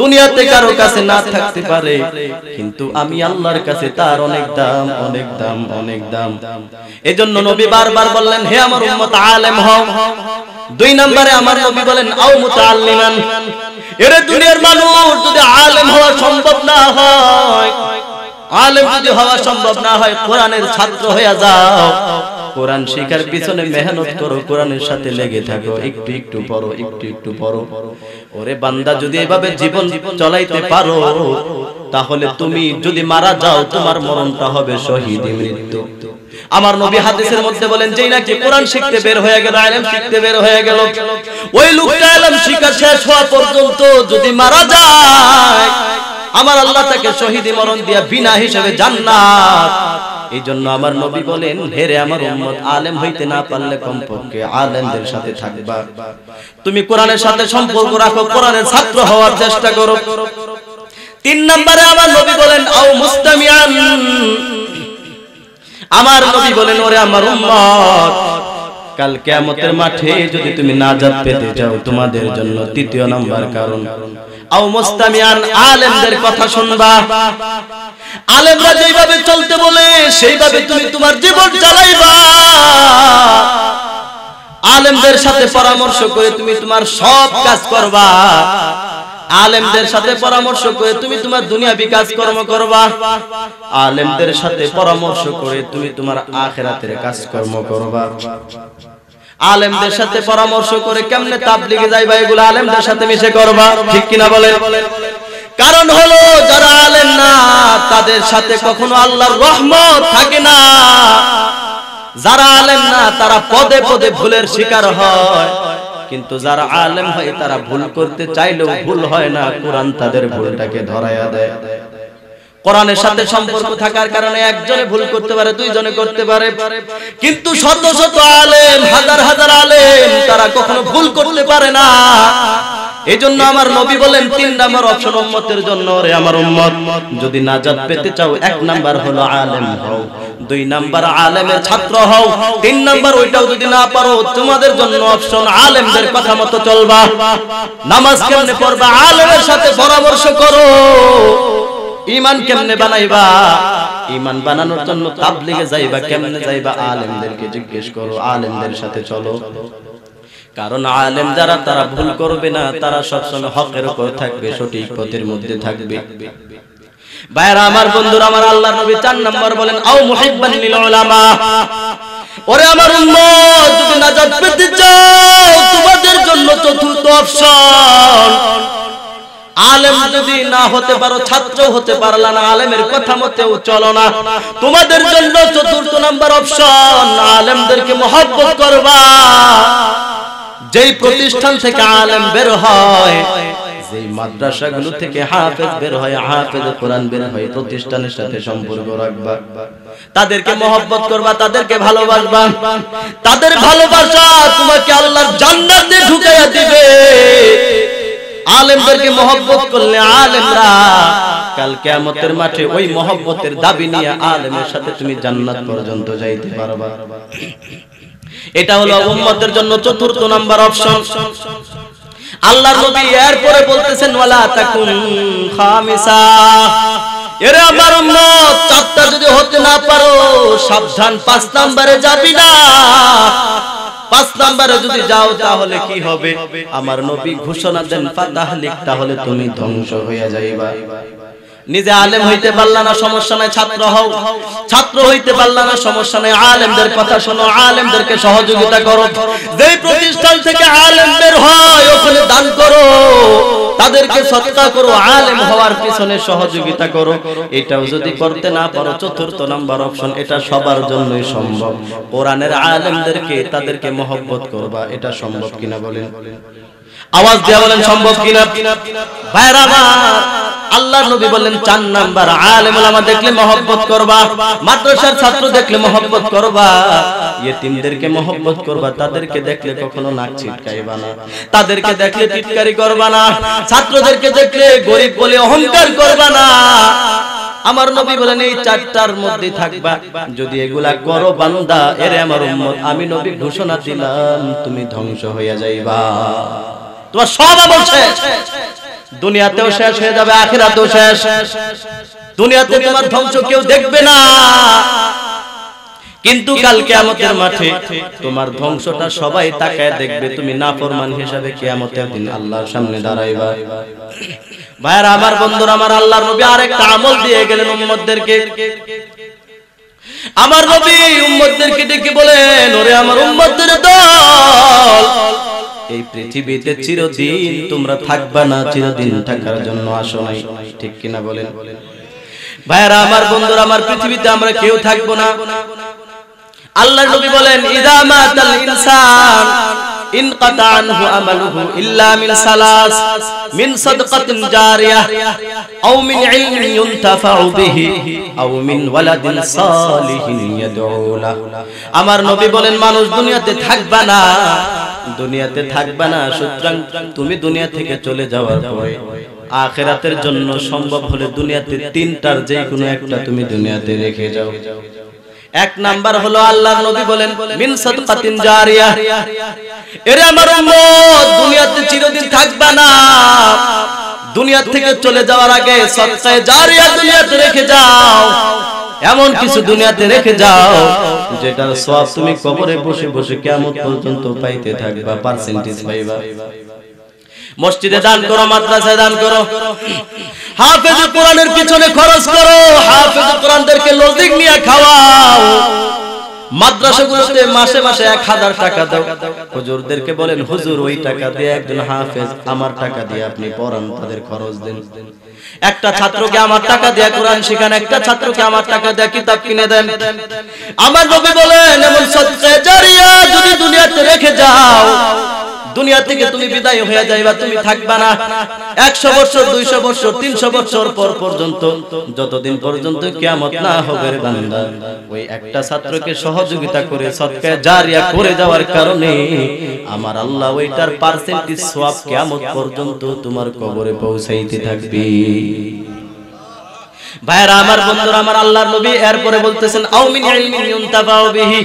দুনিয়াতে কারো কাছে না থাকতে পারে কিন্তু আমি আল্লাহর কাছে তার অনেক দাম অনেক দাম অনেক দাম এজন্য নবী বারবার বললেন হে আমার উম্মত আলেম হও দুই নম্বরে আমার নবী বলেন আও মুতাআল্লিমান এরে দুনিয়ার মানুষ যদি আলেম হওয়া সম্ভব না হয় আলেম যদি হওয়া সম্ভব না হয় কোরআনের ছাত্র হইয়া যাও কোরআন শিখার পিছনে মেহনত করো কোরআনের সাথে লেগে থাকো একটু একটু পড়ো একটু একটু পড়ো ওরে বান্দা যদি এভাবে জীবন চলাইতে পারো তাহলে তুমি যদি মারা যাও তোমার মরণটা হবে শহীদ মৃত্যু আমার নবী হাদিসের মধ্যে বলেন যেই নাকি কোরআন শিখতে বের হয়ে গেল আলেম শিখতে বের হয়ে গেল ওই লোকটা আলেম শিখা শেষ হওয়া পর্যন্ত যদি মারা যায় আমার আল্লাহ তাকে শহীদ মরণ দিয়া বিনা হিসাবে জান্নাত এই জন্য আমার নবী বলেন হেরে আমার উম্মত আলেম হইতে না পারলে কমপক্ষে আলেমদের সাথে থাকবা তুমি কোরআনের সাথে সম্পর্ক রাখো কোরআনের ছাত্র হওয়ার চেষ্টা করো তিন নম্বরে আমার নবী বলেন আও মুস্তামিয়ান আমার নবী বলেন ওরে আমার উম্মত কাল কেয়ামতের মাঠে যদি তুমি নাজাত পেতে যাও তোমাদের জন্য তৃতীয় নাম্বার কারণ আও মুস্তামিয়ান আলেমদের কথা শুনবা আলেমরা যেভাবে চলতে বলে সেইভাবে তুমি তোমার জীবন চালাইবা আলেমদের সাথে পরামর্শ করে তুমি তোমার সব কাজ করবা আলেমদের সাথে পরামর্শ করে তুমি তোমার দুনিয়া বিকাশ কর্ম করবা আলেমদের সাথে পরামর্শ করে তুমি তোমার আখেরাতের কাজ কর্ম করবা আলেমদের সাথে পরামর্শ করে কেমনে তাপ তাবলিগে যাইবা এগুলো আলেমদের সাথে মিশে করবা ঠিক কিনা বলে কারণ হলো যারা আলেম না তাদের সাথে কখনো আল্লাহর রহমত থাকে না যারা আলেম না তারা পদে পদে ভুলের শিকার হয় কিন্তু যারা আলেম হয় তারা ভুল করতে চাইলেও ভুল হয় না কোরআন তাদের ভুলটাকে ধরাইয়া দেয় কোরআনের সাথে সম্পর্ক থাকার কারণে একজনে ভুল করতে পারে দুইজনে করতে পারে কিন্তু শত শত আলেম হাজার হাজার আলেম তারা কখনো ভুল করতে পারে না এই জন্য আমার নবী বলেন তিন নাম্বার অপশন উম্মতের জন্য রে আমার উম্মত যদি নাজাত পেতে চাও এক নাম্বার হলো আলেম হও দুই নাম্বার আলেমের ছাত্র হও তিন নাম্বার ওইটাও যদি না পারো তোমাদের জন্য অপশন আলেমদের কথা মতো চলবা নামাজ কেমনে পড়বা আলেমের সাথে পরামর্শ করো ইমান কেমনে বানাইবা ইমান বানানোর জন্য তাবলিগে যাইবা কেমনে যাইবা আলেমদেরকে জিজ্ঞেস করো আলেমদের সাথে চলো কারণ আলেম যারা তারা ভুল করবে না তারা সবসময় হকের উপর থাকবে সঠিক পথের মধ্যে থাকবে ভাইরা আমার বন্ধুরা আমার আল্লাহ নবী চার নম্বর বলেন আও মুহিব্বান লিল উলামা ওরে আমার উম্মত যদি নাজাত পেতে চাও তোমাদের জন্য চতুর্থ অপশন আলেম যদি না হতে পারো ছাত্র হতে পারলা না আলেমের কথা মতেও চলো না তোমাদের জন্য চতুর্থ নাম্বার অপশন আলেমদেরকে মহব্বত করবা যেই প্রতিষ্ঠান থেকে আলেম বের হয় যেই মাদ্রাসাগুলো থেকে হাফেজ বের হয় হাফেজ কোরআন বের হয় প্রতিষ্ঠানের সাথে সম্পর্ক রাখবা তাদেরকে মহব্বত করবা তাদেরকে ভালোবাসবা তাদের ভালোবাসা তোমাকে আল্লাহর জান্নাতে ঢুকাইয়া দিবে আলেমদেরকে মহব্বত করলে আলেমরা কাল কেমতের মাঠে ওই মহব্বতের দাবি নিয়ে আলেমের সাথে তুমি জান্নাত পর্যন্ত যাইতে পারবা এটা হলো উম্মতের জন্য চতুর্থ নাম্বার অপশন আল্লাহর নবী এরপরে বলতেছেন ওয়ালা তাকুন খামিসা এর আমার উম্মত চারটা যদি হতে না পারো সাবধান পাঁচ নম্বরে যাবি না পাঁচ নম্বরে যদি যাও তাহলে কি হবে আমার নবী ঘোষণা দেন তাহলে তুমি ধ্বংস হয়ে যাইবা নিজে আলেম হইতে পারলা না সমস্যা নাই ছাত্র হও ছাত্র হইতে পারলা না সমস্যা নাই আলেমদের কথা শোনো আলেমদেরকে সহযোগিতা করো যে প্রতিষ্ঠান থেকে আলেমদের হয় ওখানে দান করো তাদেরকে সত্তা করো আলেম হওয়ার পিছনে সহযোগিতা করো এটাও যদি করতে না পারো চতুর্থ নাম্বার অপশন এটা সবার জন্যই সম্ভব কোরআনের আলেমদেরকে তাদেরকে মহব্বত করবা এটা সম্ভব কিনা বলেন আওয়াজ দেওয়া বলেন সম্ভব কিনা ভাইরা আল্লাহ নবী বললেন চার নাম্বার আলেম ওলামা দেখলে মহব্বত করবা মাদ্রাসার ছাত্র দেখলে মহব্বত করবা ইয়েতিমদেরকে মহব্বত করবা তাদেরকে দেখলে কখনো নাক ছিটকাইবা না তাদেরকে দেখলে টিটকারি করবা না ছাত্রদেরকে দেখলে গরিব বলে অহংকার করবা না আমার নবী বলেন এই চারটার মধ্যে থাকবা যদি এগুলা করো বান্দা এরে আমার উম্মত আমি নবী ঘোষণা দিলাম তুমি ধ্বংস হইয়া যাইবা তোমার সব বলছে দুনিয়াতেও শেষ হয়ে যাবে আখেরাতেও শেষ দুনিয়াতে তোমার ধ্বংস কেউ দেখবে না কিন্তু কাল কেয়ামতের মাঠে তোমার ধ্বংসটা সবাই তাকায় দেখবে তুমি না নাফরমান হিসাবে কেয়ামতের দিন আল্লাহর সামনে দাঁড়াইবা ভাইরা আমার বন্ধুরা আমার আল্লাহর নবী আরেকটা আমল দিয়ে গেলেন উম্মতদেরকে আমার নবী উম্মতদেরকে ডেকে বলেন ওরে আমার উম্মতদের দল এই পৃথিবীতে চিরদিন তোমরা থাকবা না চিরদিন থাকার জন্য আসো নাই ঠিক কিনা বলেন ভাইরা আমার বন্ধুরা আমার পৃথিবীতে আমরা কেউ থাকবো না আল্লাহ নবী বলেন ইদামাতাল ইনসান انقطع عنه عمله الا من سلاس من صدقه جاريه او من علم ينتفع به او من ولد صالح يدعو له আমার নবী বলেন মানুষ দুনিয়াতে থাকবে না দুনিয়াতে থাকবে না সুতরাং তুমি দুনিয়া থেকে চলে যাওয়ার পরে আখিরাতের জন্য সম্ভব হলে দুনিয়াতে তিনটার যে কোনো একটা তুমি দুনিয়াতে রেখে যাও এক নাম্বার হলো আল্লাহ নবী বলেন মিন সাদকাতিন জারিয়া এরে আমার উম্মত দুনিয়াতে চিরদিন থাকবে না দুনিয়া থেকে চলে যাওয়ার আগে সৎকায় জারিয়া দুনিয়াতে রেখে যাও এমন কিছু দুনিয়াতে রেখে যাও যেটার সওয়াব তুমি কবরে বসে বসে কিয়ামত পর্যন্ত পাইতে থাকবে পার্সেন্টেজ পাইবা মসজিদে দান করো মাদ্রাসায় দান করো হাফেজ কোরআনের পিছনে খরচ করো হাফেজ কোরআনদেরকে লজিক নিয়ে খাওয়াও মাদ্রাসাগুলোতে মাসে মাসে এক হাজার টাকা দাও হুজুরদেরকে বলেন হুজুর ওই টাকা দিয়ে একজন হাফেজ আমার টাকা দিয়ে আপনি পড়ান তাদের খরচ দেন একটা ছাত্রকে আমার টাকা দিয়ে কোরআন শেখান একটা ছাত্রকে আমার টাকা দিয়ে কিতাব কিনে দেন আমার নবী বলেন এমন সত্যি যদি দুনিয়াতে রেখে যাও দুনিয়া থেকে তুমি বিদায় হয়ে যাইবা তুমি থাকবা না একশো বছর দুইশো বছর তিনশো বছর পর পর্যন্ত যতদিন পর্যন্ত কেমত না হবে ওই একটা ছাত্রকে সহযোগিতা করে সৎকায় জারিয়া করে যাওয়ার কারণে আমার আল্লাহ ওইটার পার্সেন্টেজ সব কেমত পর্যন্ত তোমার কবরে পৌঁছাইতে থাকবে ভাইরা আমার বন্ধুরা আমার আল্লাহর নবী এরপরে বলতেছেন আউমিন ইলমিন ইউনতাফাউ বিহি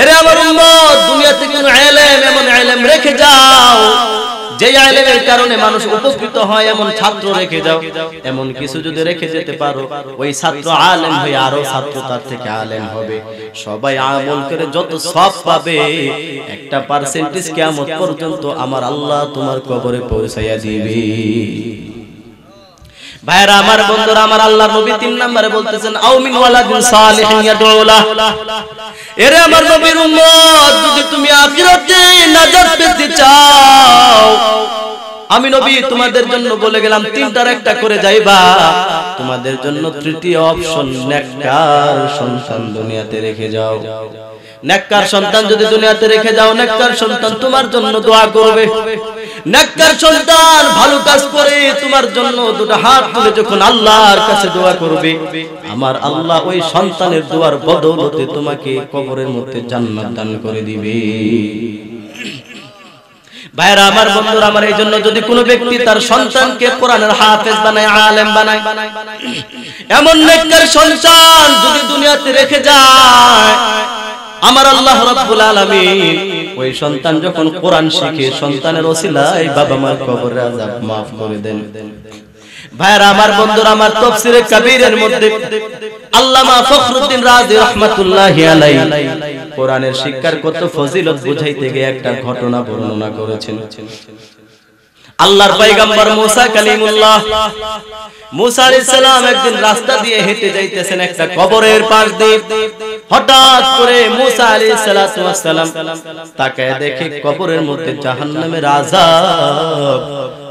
এরে আমার উম্মত দুনিয়াতে কোন ইলম এমন ইলম রেখে যাও যে ইলমের কারণে মানুষ উপকৃত হয় এমন ছাত্র রেখে যাও এমন কিছু যদি রেখে যেতে পারো ওই ছাত্র আলেম হয়ে আরো ছাত্র তার থেকে আলেম হবে সবাই আমল করে যত সব পাবে একটা পার্সেন্টেজ কিয়ামত পর্যন্ত আমার আল্লাহ তোমার কবরে পৌঁছাইয়া দিবে ভাইরা আমার বন্ধুরা আমার আল্লাহর নবী তিন নম্বরে বলতেছেন আউমিন ওয়ালাদুন সালিহিন ইয়াদউলা এরে আমার নবীর উম্মত যদি তুমি আখিরাতে নাজাত পেতে চাও আমি নবী তোমাদের জন্য বলে গেলাম তিনটার একটা করে যাইবা তোমাদের জন্য তৃতীয় অপশন নেককার সন্তান দুনিয়াতে রেখে যাও নেককার সন্তান যদি দুনিয়াতে রেখে যাও নেককার সন্তান তোমার জন্য দোয়া করবে নেককার সন্তান ভালো কাজ করে তোমার জন্য দুটো হাত তুলে যখন আল্লাহর কাছে দোয়া করবে আমার আল্লাহ ওই সন্তানের দোয়ার বদৌলতে তোমাকে কবরের মধ্যে জান্নাত দান করে দিবে ভাইরা আমার বন্ধুরা আমার এই জন্য যদি কোনো ব্যক্তি তার সন্তানকে কোরআনের হাফেজ বানায় আলেম বানায় এমন নেককার সন্তান যদি দুনিয়াতে রেখে যায় আমার আল্লাহ রাব্বুল আলামিন ওই সন্তান যখন কোরআন শিখে সন্তানের ওসিলায় বাবা মার কবরের আযাব maaf করে দেন ভাইরা আমার বন্ধুরা আমার তাফসীরে কবিরের মধ্যে আল্লামা ফখরুদ্দিন রাজি রাহমাতুল্লাহি আলাইহি কোরআনের শিক্ষার কত ফজিলত বুঝাইতে গিয়ে একটা ঘটনা বর্ণনা করেছেন আল্লাহর পয়গম্বর মুসা কালিমুল্লাহ মুসা আলাইহিস সালাম একদিন রাস্তা দিয়ে হেঁটে যাইতেছেন একটা কবরের পাশ দিয়ে হঠাৎ করে মুসা আলাইহিস সালাতু ওয়াস সালাম তাকায় দেখে কবরের মধ্যে জাহান্নামের আযাব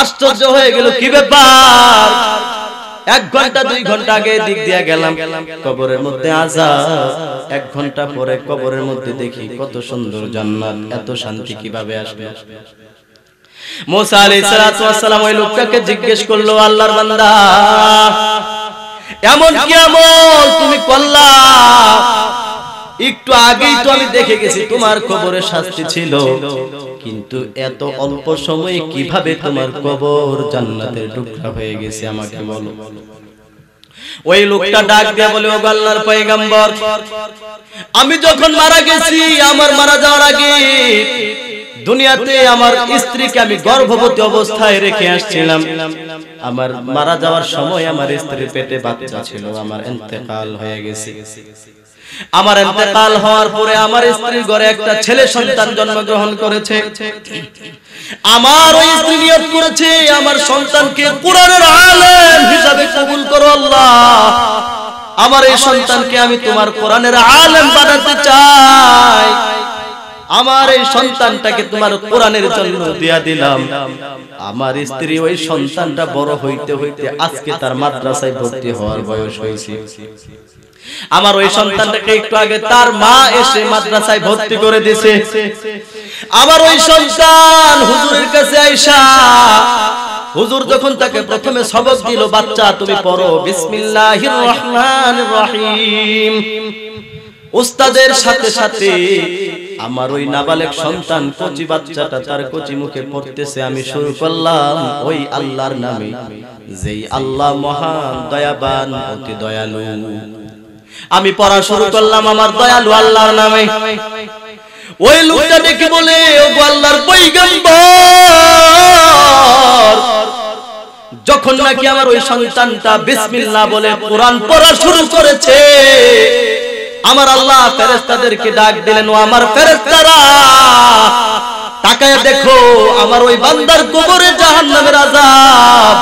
আশ্চর্য হয়ে গেল কি ব্যাপার এক ঘন্টা দুই ঘন্টা আগে দিক দিয়ে গেলাম কবরের মধ্যে আজা এক ঘন্টা পরে কবরের মধ্যে দেখি কত সুন্দর জান্নাত এত শান্তি কিভাবে আসবে মোসা আলাইহিস সালাম ওই লোকটাকে জিজ্ঞেস করলো আল্লাহর বান্দা এমন কি আমল তুমি করলা একটু আগেই তো আমি দেখে গেছি তোমার কবরে শাস্তি ছিল কিন্তু এত অল্প সময়ে কিভাবে তোমার কবর জান্নাতে টুকরা হয়ে গেছে আমাকে বলো ওই লোকটা ডাক দিয়ে বলে ও আল্লাহর পয়গম্বর আমি যখন মারা গেছি আমার মারা যাওয়ার আগে দুনিয়াতে আমার স্ত্রীকে আমি গর্ভবতী অবস্থায় রেখে আসছিলাম আমার মারা যাওয়ার সময় আমার স্ত্রীর পেটে বাচ্চা ছিল আমার ইন্তেকাল হয়ে গেছে আমার এতেকাল হওয়ার পরে আমার স্ত্রীর ঘরে একটা ছেলে সন্তান জন্মগ্রহণ করেছে আমার ওই স্ত্রী নিয়ত করেছে আমার সন্তানকে কোরআনের আলেম হিসাবে কবুল করো আল্লাহ আমার এই সন্তানকে আমি তোমার কোরআনের আলেম বানাতে চাই আমার এই সন্তানটাকে তোমার কোরআনের জন্য দিয়া দিলাম আমার স্ত্রী ওই সন্তানটা বড় হইতে হইতে আজকে তার মাদ্রাসায় ভর্তি হওয়ার বয়স হয়েছে আমার ওই সন্তানটাকে একটু আগে তার মা এসে মাদ্রাসায় ভর্তি করে দিয়েছে আমার ওই সন্তান হুজুরের কাছে আইসা হুজুর যখন তাকে প্রথমে সবক দিল বাচ্চা তুমি পড়ো বিসমিল্লাহির রহমানির রহিম উস্তাদের সাথে সাথে আমার ওই নাবালেক সন্তান কচি বাচ্চাটা তার কচি মুখে পড়তেছে আমি শুরু করলাম ওই আল্লাহর নামে যেই আল্লাহ মহান দয়াবান অতি দয়ালু আমি পড়া শুরু করলাম আমার দয়ালু আল্লাহর নামে ওই লোকটা দেখে বলে ও আল্লাহর পৈগম্বর যখন নাকি আমার ওই সন্তানটা বিসমিল্লাহ বলে কোরআন পড়া শুরু করেছে আমার আল্লাহ ফেরেস্তাদেরকে ডাক দিলেন ও আমার ফেরেস্তারা তাকায় দেখো আমার ওই বান্দার কোমরে জাহান্নামের আযাব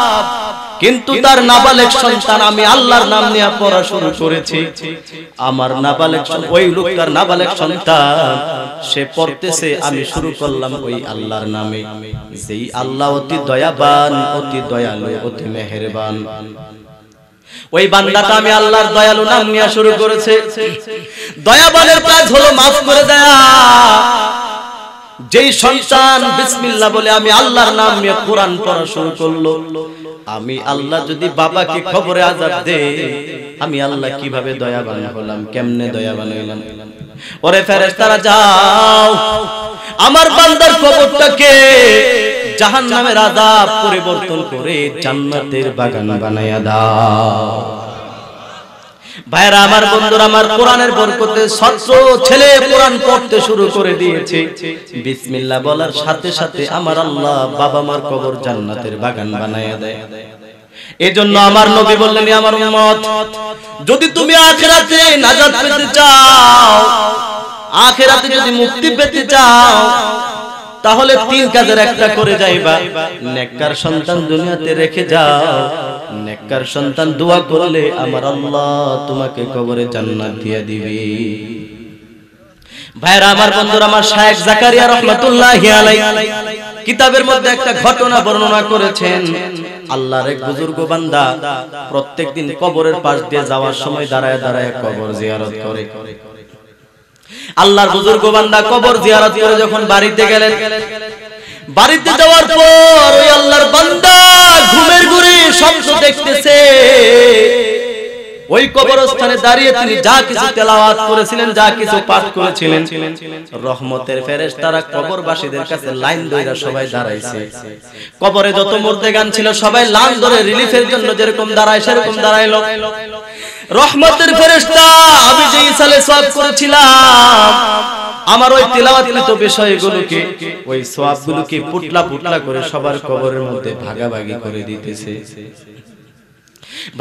কিন্তু তার নাবালেক সন্তান আমি আল্লাহর নাম নিয়ে পড়া শুরু করেছি আমার নাবালেক ওই লোকটার নাবালেক সন্তান সে পড়তেছে আমি শুরু করলাম ওই আল্লাহর নামে সেই আল্লাহ অতি দয়াবান অতি দয়ালু অতি মেহেরবান ওই বান্দাটা আমি আল্লাহর দয়ালু নাম নিয়ে শুরু করেছে দয়াবানের কাজ হলো মাফ করে দেয়া যেই সন্তান বিসমিল্লাহ বলে আমি আল্লাহর নাম নিয়ে কোরআন পড়া শুরু করলো আমি আল্লাহ যদি বাবাকে খবরে আজাদ দে আমি আল্লাহ কিভাবে দয়াবান হলাম কেমনে দয়াবান হইলাম ওরে ফেরেশতারা যাও আমার বান্দার কবরটাকে জাহান্নামের আযাব পরিবর্তন করে জান্নাতের বাগান বানায়া দাও ভাইরা আমার বন্ধুরা আমার কোরআনের বরকতে ছাত্র ছেলে কোরআন পড়তে শুরু করে দিয়েছে বিসমিল্লাহ বলার সাথে সাথে আমার আল্লাহ বাবা মার কবর জান্নাতের বাগান বানায়া দেয় এজন্য আমার নবী বললেন আমার উম্মত যদি তুমি আখিরাতে নাজাত পেতে চাও আখিরাতে যদি মুক্তি পেতে চাও তাহলে তিন কাজের একটা করে যাইবা নেককার সন্তান দুনিয়াতে রেখে যাও নেককার সন্তান দোয়া করলে আমার আল্লাহ তোমাকে কবরে জান্নাত দিয়ে দিবে ভাইরা আমার বন্ধুরা আমার শায়খ জাকারিয়া রাহমাতুল্লাহি আলাইহি কিতাবের মধ্যে একটা ঘটনা বর্ণনা করেছেন আল্লাহর এক বুজুর্গ বান্দা প্রত্যেকদিন কবরের পাশ দিয়ে যাওয়ার সময় দাঁড়ায় দাঁড়ায় কবর জিয়ারত করে আল্লাহর বুজুর্গ বান্দা কবর জিয়ারত করে যখন বাড়িতে গেলেন বাড়িতে যাওয়ার পর ওই আল্লাহর বান্দা ঘুমের ঘুরে স্বপ্ন দেখতেছে ওই কবরস্থানে দাঁড়িয়ে তিনি যা কিছু তেলাওয়াত করেছিলেন যা কিছু পাঠ করেছিলেন রহমতের ফেরেশতারা কবরবাসীদের কাছে লাইন ধরে সবাই দাঁড়াইছে কবরে যত গান ছিল সবাই লাইন ধরে রিলিফের জন্য যেরকম দাঁড়ায় সেরকম দাঁড়াইলো রহমতের ফেরেশতা আমি যেই সালে সওয়াব করেছিলাম আমার ওই তেলাওয়াতকৃত বিষয়গুলোকে ওই সওয়াবগুলোকে পুটলা পুটলা করে সবার কবরের মধ্যে ভাগাভাগি করে দিতেছে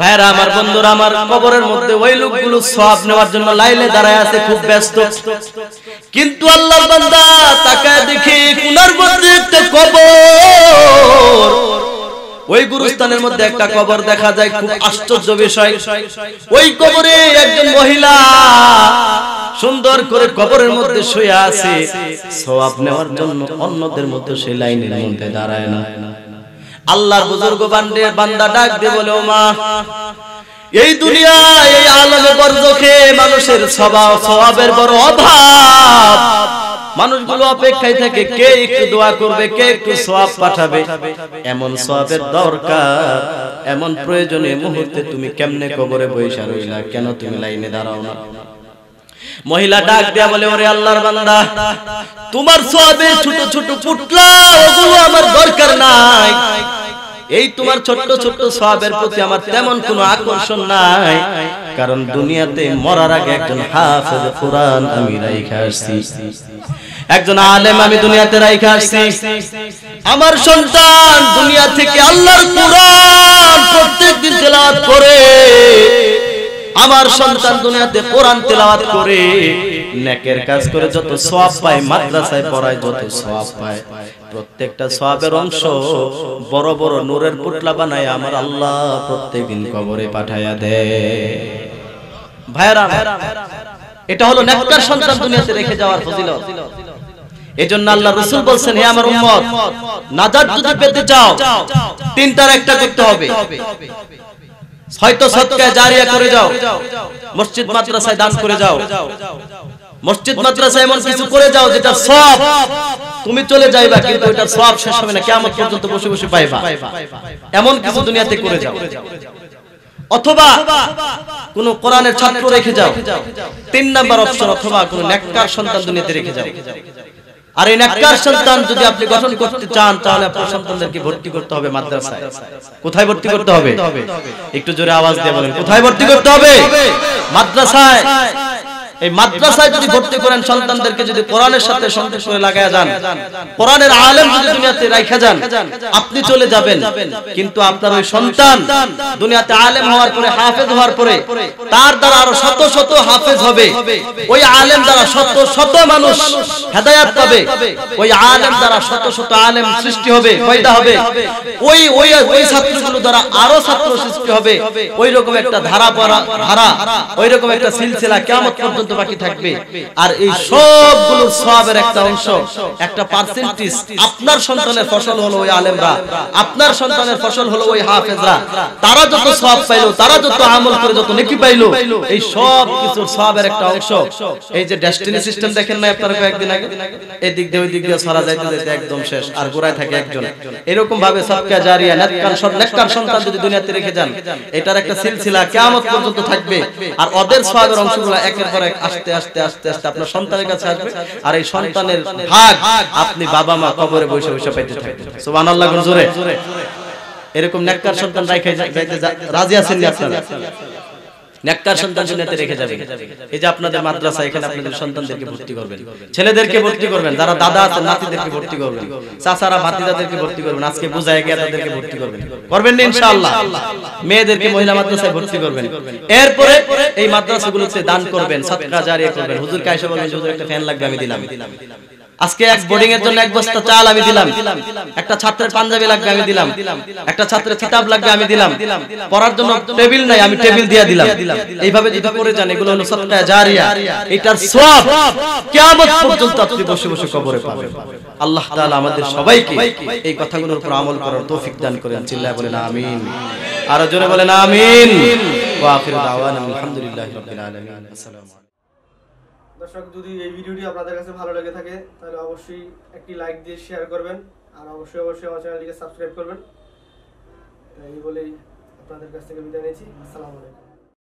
ভাইরা আমার বন্ধুরা আমার কবরের মধ্যে ওই লোকগুলো সব নেওয়ার জন্য লাইলে দাঁড়ায় আছে খুব ব্যস্ত কিন্তু আল্লাহর বান্দা তাকায় দেখি কুনার মধ্যে একটা কবর ওই গুরুস্থানের মধ্যে একটা কবর দেখা যায় খুব আশ্চর্য বিষয় ওই কবরে একজন মহিলা সুন্দর করে কবরের মধ্যে শুয়ে আছে সওয়াব নেওয়ার জন্য অন্যদের মধ্যে সেই লাইনের মধ্যে দাঁড়ায় না আল্লাহর বুজুর্গ বান্ডে বান্দা ডাক দিয়ে বলে ও মা এই দুনিয়া এই আলমে বরজখে মানুষের স্বভাব স্বভাবের বড় অভাব মানুষগুলো অপেক্ষায় থাকে কে একটু দোয়া করবে কে একটু সওয়াব পাঠাবে এমন সওয়াবের দরকার এমন প্রয়োজনে মুহূর্তে তুমি কেমনে কবরে বইসা রইলা কেন তুমি লাইনে দাঁড়াও না মহিলা ডাক দেয়া বলে ওরে আল্লাহর বান্দা তোমার সবে ছোট ছোট পুটলা ওগুলো আমার দরকার নাই এই তোমার ছোট্ট ছোট্ট সবের প্রতি আমার তেমন কোনো আকর্ষণ নাই কারণ দুনিয়াতে মরার আগে একজন হাফেজ কোরআন আমি রাইখা আসছি একজন আলেম আমি দুনিয়াতে রাইখা আসছি আমার সন্তান দুনিয়া থেকে আল্লাহর কোরআন প্রত্যেকদিন তেলাওয়াত করে আমার সন্তান দুনিয়াতে কোরআন তেলাওয়াত করে নেকের কাজ করে যত সওয়াব পায় মাদ্রাসায় পড়ায় যত সওয়াব পায় প্রত্যেকটা সওয়াবের অংশ বড় বড় নূরের পুতলা বানায় আমার আল্লাহ প্রত্যেকদিন কবরে পাঠায়া দেয় ভাইরা এটা হলো নেককার সন্তান দুনিয়াতে রেখে যাওয়ার ফজিলত এজন্য আল্লাহ রাসূল বলেন হে আমার উম্মত নাজাত যদি পেতে চাও তিনটার একটা করতে হবে হয়তো সৎকায় জারিয়া করে যাও মসজিদ মাদ্রাসায় দান করে যাও মসজিদ মাদ্রাসায় এমন কিছু করে যাও যেটা সব তুমি চলে যাইবা কিন্তু এটা সব শেষ হবে না কেমন পর্যন্ত বসে বসে পাইবা এমন কিছু দুনিয়াতে করে যাও অথবা কোন কোরআনের ছাত্র রেখে যাও তিন নাম্বার অপশন অথবা কোন নেককার সন্তান দুনিয়াতে রেখে যাও আর এই নেককার সন্তান যদি আপনি গঠন করতে চান তাহলে আপনার সন্তানদেরকে ভর্তি করতে হবে মাদ্রাসায় কোথায় ভর্তি করতে হবে একটু জোরে আওয়াজ দিয়ে বলেন কোথায় ভর্তি করতে হবে মাদ্রাসায় এই মাদ্রাসায় যদি ভর্তি করেন সন্তানদেরকে যদি কোরআনের সাথে সন্তুষ্ট হয়ে লাগায় যান কোরআনের আলেম যদি দুনিয়াতে রাখা যান আপনি চলে যাবেন কিন্তু আপনার ওই সন্তান দুনিয়াতে আলেম হওয়ার পরে হাফেজ হওয়ার পরে তার দ্বারা আরো শত শত হাফেজ হবে ওই আলেম দ্বারা শত শত মানুষ হেদায়াত পাবে ওই আলেম দ্বারা শত শত আলেম সৃষ্টি হবে ফায়দা হবে ওই ওই ওই ছাত্রগুলো দ্বারা আরো ছাত্র সৃষ্টি হবে ওই রকম একটা ধারা ধারা ওই রকম একটা সিলসিলা কেমন পর্যন্ত বাকি থাকবে আর এই সবগুলোর সওয়াবের একটা অংশ একটা পার্সেন্টেজ আপনার সন্তানের ফসল হলো ওই আলেমরা আপনার সন্তানের ফসল হলো ওই হাফেজরা তারা যত সওয়াব পাইলো তারা যত আমল করে যত নেকি পাইলো এই সব কিছুর সওয়াবের একটা অংশ এই যে ডেস্টিনি সিস্টেম দেখেন না আপনারা কয়েকদিন আগে এই দিক দিয়ে ওই দিক দিয়ে সারা যাইতে যাইতে একদম শেষ আর গোড়ায় থাকে একজন এরকম ভাবে সবকা জারিয়া নেককার সব নেককার সন্তান যদি দুনিয়াতে রেখে যান এটার একটা সিলসিলা কিয়ামত পর্যন্ত থাকবে আর ওদের সওয়াবের অংশগুলো একের পর এক আস্তে আস্তে আস্তে আস্তে আপনার সন্তানের কাছে আসবে আর এই সন্তানের ভাগ আপনি বাবা মা কবরে বসে বসে পাইতে থাকবেন সুবহানাল্লাহ জোরে এরকম নেককার সন্তান রাইখাই যাইতে রাজি আছেন আপনারা নেককার সন্তান দুনিয়াতে রেখে যাবেন এই যে আপনাদের মাদ্রাসা এখানে আপনাদের সন্তানদেরকে ভর্তি করবেন ছেলেদেরকে ভর্তি করবেন যারা দাদা আছে নাতিদেরকে ভর্তি করবেন চাচারা ভাতিদাদেরকে ভর্তি করবেন আজকে বোঝায় গিয়ে তাদেরকে ভর্তি করবেন করবেন না ইনশাআল্লাহ মেয়েদেরকে মহিলা মাদ্রাসায় ভর্তি করবেন এরপরে এই মাদ্রাসাগুলোতে দান করবেন সৎকার জারিয়া করবেন হুজুরকে এসে বলবেন হুজুর একটা ফ্যান লাগবে আমি দিলাম আজকে এক বোর্ডিং এর জন্য এক বস্তা চাল আমি দিলাম একটা ছাত্রের পাঞ্জাবি লাগবে আমি দিলাম একটা ছাত্রের কিতাব লাগবে আমি দিলাম পড়ার জন্য টেবিল নাই আমি টেবিল দিয়ে দিলাম এইভাবে যদি করে যান এগুলো হলো সৎকায় জারিয়া এটার সওয়াব কিয়ামত পর্যন্ত আপনি বসে বসে কবরে পাবেন আল্লাহ তাআলা আমাদের সবাইকে এই কথাগুলোর উপর আমল করার তৌফিক দান করেন চিল্লায় বলেন আমিন আর জোরে বলেন আমিন ওয়া আখিরু দাওয়ানা আলহামদুলিল্লাহি রাব্বিল আলামিন আসসালামু দর্শক যদি এই ভিডিওটি আপনাদের কাছে ভালো লেগে থাকে তাহলে অবশ্যই একটি লাইক দিয়ে শেয়ার করবেন আর অবশ্যই অবশ্যই আমার চ্যানেলটিকে সাবস্ক্রাইব করবেন এই বলেই আপনাদের কাছ থেকে বিদায় নিয়েছি আসসালামু আলাইকুম